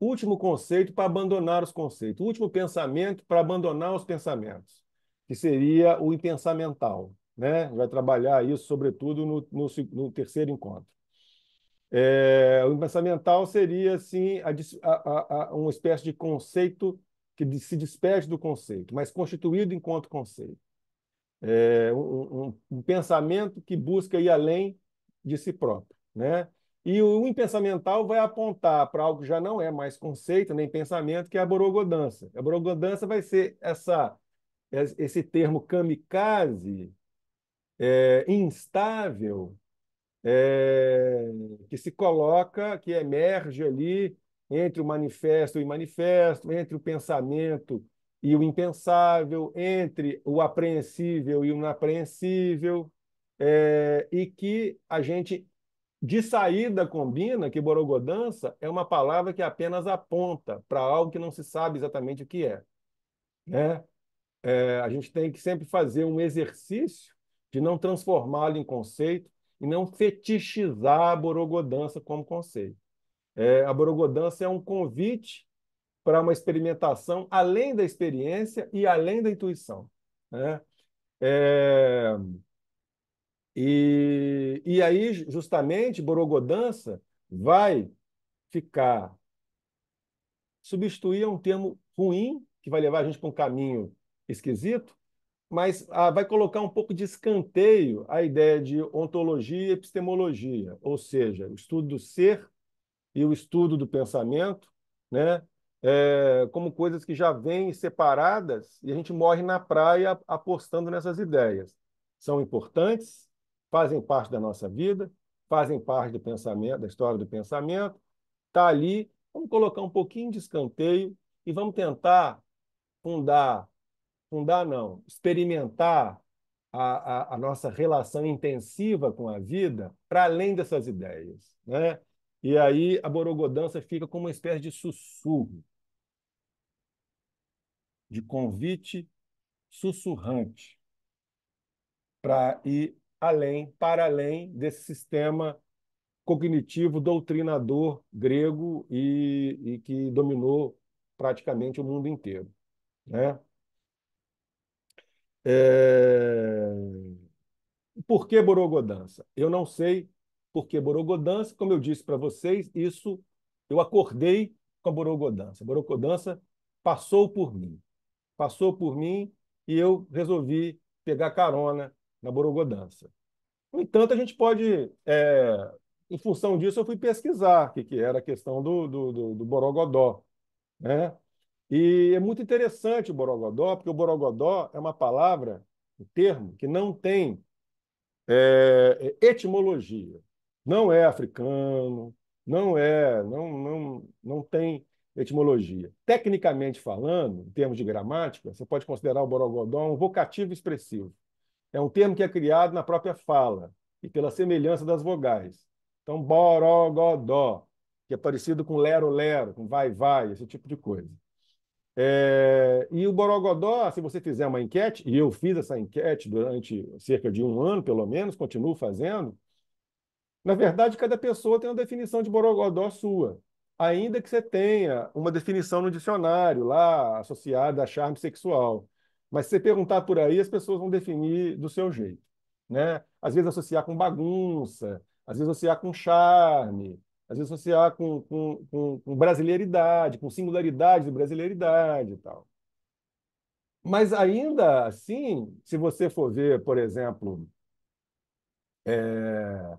último conceito para abandonar os conceitos, último pensamento para abandonar os pensamentos, que seria o impensamental né? vai trabalhar isso, sobretudo, no, no, no terceiro encontro. É, o pensamental seria, assim, a, a, a, uma espécie de conceito que se despede do conceito, mas constituído enquanto conceito. É, um, um, um, pensamento que busca ir além de si próprio. Né? E o impensamental vai apontar para algo que já não é mais conceito nem pensamento, que é a borogodança. A borogodança vai ser essa, esse termo kamikaze é, instável é, que se coloca, que emerge ali entre o manifesto e o manifesto, entre o pensamento e o impensável, entre o apreensível e o inapreensível, é, e que a gente de saída combina que borogodança é uma palavra que apenas aponta para algo que não se sabe exatamente o que é. Né? É, a gente tem que sempre fazer um exercício de não transformá-lo em conceito e não fetichizar a borogodança como conceito. É, a borogodança é um convite para uma experimentação além da experiência e além da intuição. Né? É... E, e aí, justamente, borogodança vai ficar substituir a um termo ruim, que vai levar a gente para um caminho esquisito, mas ah, vai colocar um pouco de escanteio a ideia de ontologia e epistemologia, ou seja, o estudo do ser e o estudo do pensamento, né? É, como coisas que já vêm separadas e a gente morre na praia apostando nessas ideias. São importantes, fazem parte da nossa vida, fazem parte do pensamento, da história do pensamento, está ali. Vamos colocar um pouquinho de escanteio e vamos tentar fundar fundar não, experimentar a, a, a nossa relação intensiva com a vida para além dessas ideias, né? E aí a borogodança fica como uma espécie de sussurro, de convite sussurrante para ir além, para além desse sistema cognitivo doutrinador grego e, e que dominou praticamente o mundo inteiro, né? É... Por que Borogodança? Eu não sei por que Borogodança. Como eu disse para vocês, isso eu acordei com a Borogodança. A Borogodança passou por mim. Passou por mim e eu resolvi pegar carona na Borogodança. No entanto, a gente pode, é... em função disso, eu fui pesquisar o que, que era a questão do, do, do, do Borogodó. Né? E é muito interessante o Borogodó, porque o Borogodó é uma palavra, um termo, que não tem é, é, etimologia. Não é africano, não é, não, não, não tem etimologia. Tecnicamente falando, em termos de gramática, você pode considerar o Borogodó um vocativo expressivo. É um termo que é criado na própria fala e pela semelhança das vogais. Então, Borogodó, que é parecido com lero-lero, com vai-vai, esse tipo de coisa. É, e o Borogodó, se você fizer uma enquete, e eu fiz essa enquete durante cerca de um ano, pelo menos, continuo fazendo, na verdade, cada pessoa tem uma definição de Borogodó sua. Ainda que você tenha uma definição no dicionário lá associada a charme sexual. Mas se você perguntar por aí, as pessoas vão definir do seu jeito. Né? Às vezes associar com bagunça, às vezes associar com charme, às vezes associar com, com, com, com brasileiridade, com singularidade de brasileiridade e tal. Mas ainda assim, se você for ver, por exemplo, é,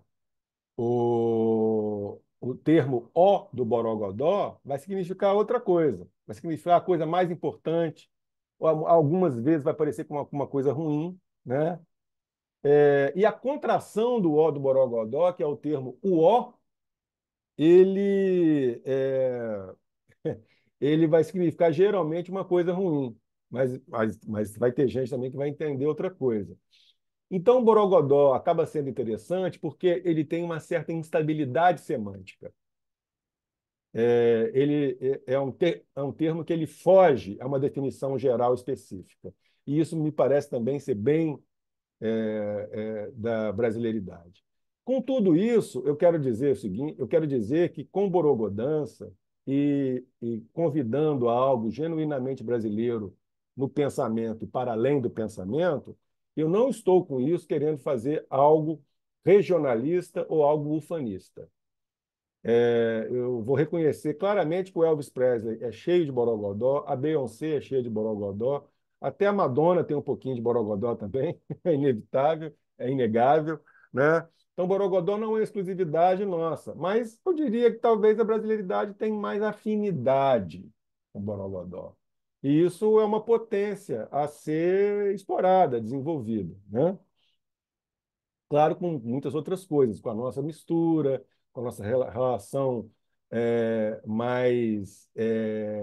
o, o termo O do Borogodó vai significar outra coisa, vai significar a coisa mais importante, algumas vezes vai parecer com uma, uma coisa ruim, né? É, e a contração do O do Borogodó, que é o termo UO, ele, é, ele vai significar geralmente uma coisa ruim, mas, mas, mas vai ter gente também que vai entender outra coisa. Então, o Borogodó acaba sendo interessante porque ele tem uma certa instabilidade semântica. É, ele é, é um, ter, é um termo que ele foge a uma definição geral específica. E isso me parece também ser bem é, é, da brasileiridade. Com tudo isso, eu quero dizer o seguinte: eu quero dizer que com Borogodança e, e convidando a algo genuinamente brasileiro no pensamento e para além do pensamento, eu não estou com isso querendo fazer algo regionalista ou algo ufanista. É, eu vou reconhecer claramente que o Elvis Presley é cheio de borogodó, a Beyoncé é cheia de borogodó, até a Madonna tem um pouquinho de borogodó também, é inevitável, é inegável, né? Então, Borogodó não é exclusividade nossa, mas eu diria que talvez a brasileiridade tem mais afinidade com Borogodó. E isso é uma potência a ser explorada, desenvolvida. Né? Claro, com muitas outras coisas, com a nossa mistura, com a nossa relação é, mais é,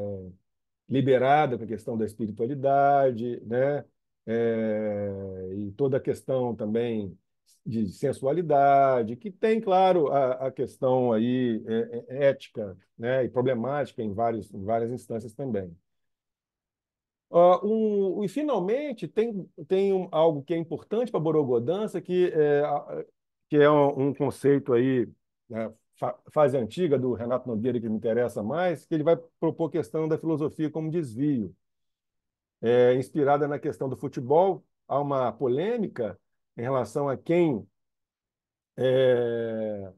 liberada com a questão da espiritualidade, né? É, e toda a questão também de sensualidade, que tem, claro, a, a questão aí é, é, ética né, e problemática em, vários, em várias instâncias também. Uh, um, e, finalmente, tem, tem um, algo que é importante para a borogodança, que é, que é um, um conceito aí, né, fase antiga do Renato Nogueira, que me interessa mais, que ele vai propor a questão da filosofia como desvio. É, inspirada na questão do futebol, há uma polêmica em relação a quem é,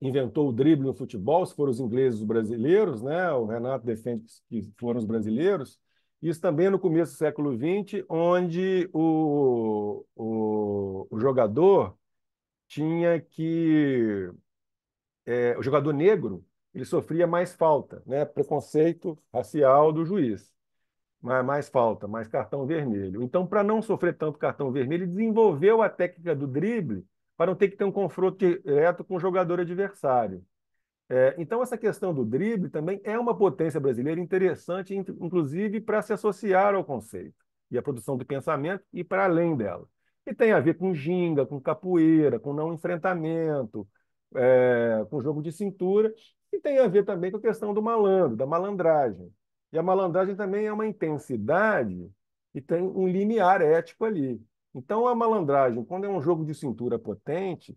inventou o drible no futebol, se foram os ingleses, os brasileiros, né? o Renato defende que foram os brasileiros. Isso também no começo do século XX, onde o, o, o jogador tinha que. É, o jogador negro ele sofria mais falta, né? preconceito racial do juiz mais falta, mais cartão vermelho. Então, para não sofrer tanto cartão vermelho, ele desenvolveu a técnica do drible para não ter que ter um confronto direto com o jogador adversário. É, então, essa questão do drible também é uma potência brasileira interessante, inclusive para se associar ao conceito e à produção do pensamento e para além dela. E tem a ver com ginga, com capoeira, com não enfrentamento, é, com jogo de cintura, e tem a ver também com a questão do malandro, da malandragem. E a malandragem também é uma intensidade e tem um limiar ético ali. Então, a malandragem, quando é um jogo de cintura potente,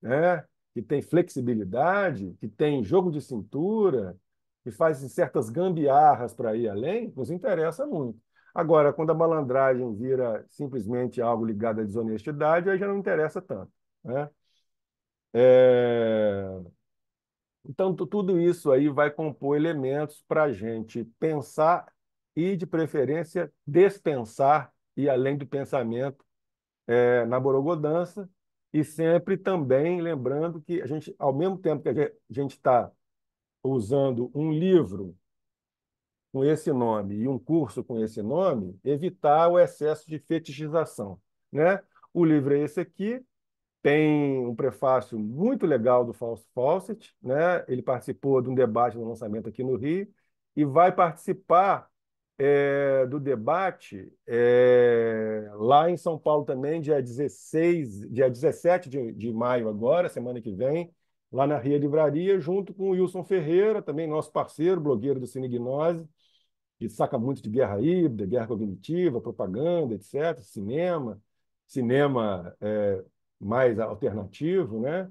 né, que tem flexibilidade, que tem jogo de cintura, que faz certas gambiarras para ir além, nos interessa muito. Agora, quando a malandragem vira simplesmente algo ligado à desonestidade, aí já não interessa tanto. Né? É... Então, tudo isso aí vai compor elementos para a gente pensar e, de preferência, despensar e além do pensamento é, na borogodança e sempre também lembrando que a gente, ao mesmo tempo que a gente está usando um livro com esse nome e um curso com esse nome, evitar o excesso de fetichização, né? O livro é esse aqui, tem um prefácio muito legal do Fausto Fawcett, né? ele participou de um debate no lançamento aqui no Rio, e vai participar é, do debate é, lá em São Paulo também, dia 16, dia 17 de, de maio agora, semana que vem, lá na Ria Livraria, junto com o Wilson Ferreira, também nosso parceiro, blogueiro do Gnose, que saca muito de guerra híbrida, guerra cognitiva, propaganda, etc., cinema, cinema é, mais alternativo, né?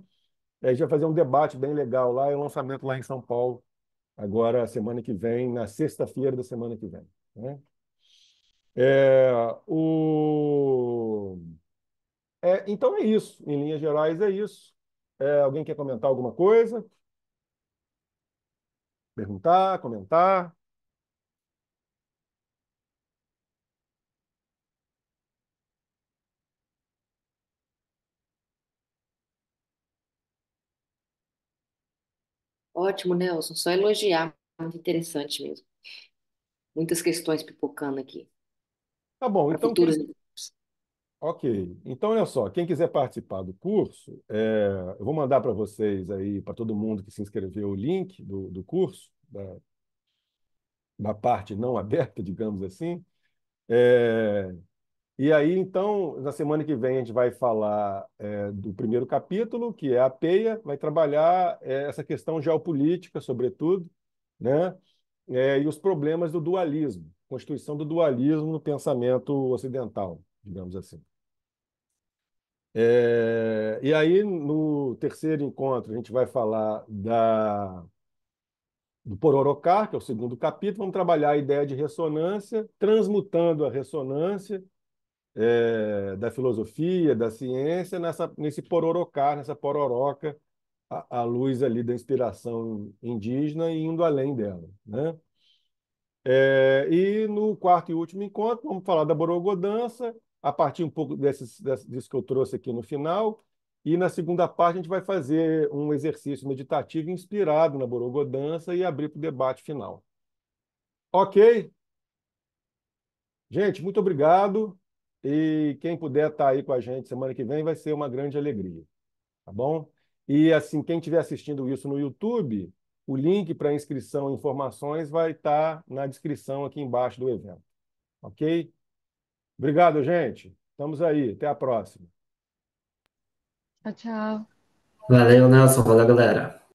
A gente vai fazer um debate bem legal lá e é o um lançamento lá em São Paulo, agora, semana que vem, na sexta-feira da semana que vem. Né? É, o... É, então é isso, em linhas gerais é isso. É, alguém quer comentar alguma coisa? Perguntar, comentar? Ótimo, Nelson. Só elogiar. Muito interessante mesmo. Muitas questões pipocando aqui. Tá bom, para então. quem- Ok. Então, olha só, quem quiser participar do curso, é, eu vou mandar para vocês aí, para todo mundo que se inscreveu, o link do, do curso, da, da parte não aberta, digamos assim. É, e aí, então, na semana que vem a gente vai falar é, do primeiro capítulo, que é a PEIA, vai trabalhar é, essa questão geopolítica, sobretudo, né? É, e os problemas do dualismo, constituição do dualismo no pensamento ocidental, digamos assim. É, e aí, no terceiro encontro, a gente vai falar da, do Pororocar, que é o segundo capítulo, vamos trabalhar a ideia de ressonância, transmutando a ressonância é, da filosofia, da ciência, nessa, nesse pororocar, nessa pororoca, à luz ali da inspiração indígena e indo além dela. Né? É, e no quarto e último encontro, vamos falar da borogodança a partir um pouco desses, disso que eu trouxe aqui no final. E na segunda parte, a gente vai fazer um exercício meditativo inspirado na borogodança e abrir para o debate final. Ok? Gente, muito obrigado. E quem puder estar tá aí com a gente semana que vem vai ser uma grande alegria, tá bom? E assim, quem estiver assistindo isso no YouTube, o link para inscrição e informações vai estar tá na descrição aqui embaixo do evento. Ok? Obrigado, gente. Estamos aí. Até a próxima. Tchau, tchau. Valeu, Nelson. Valeu, galera.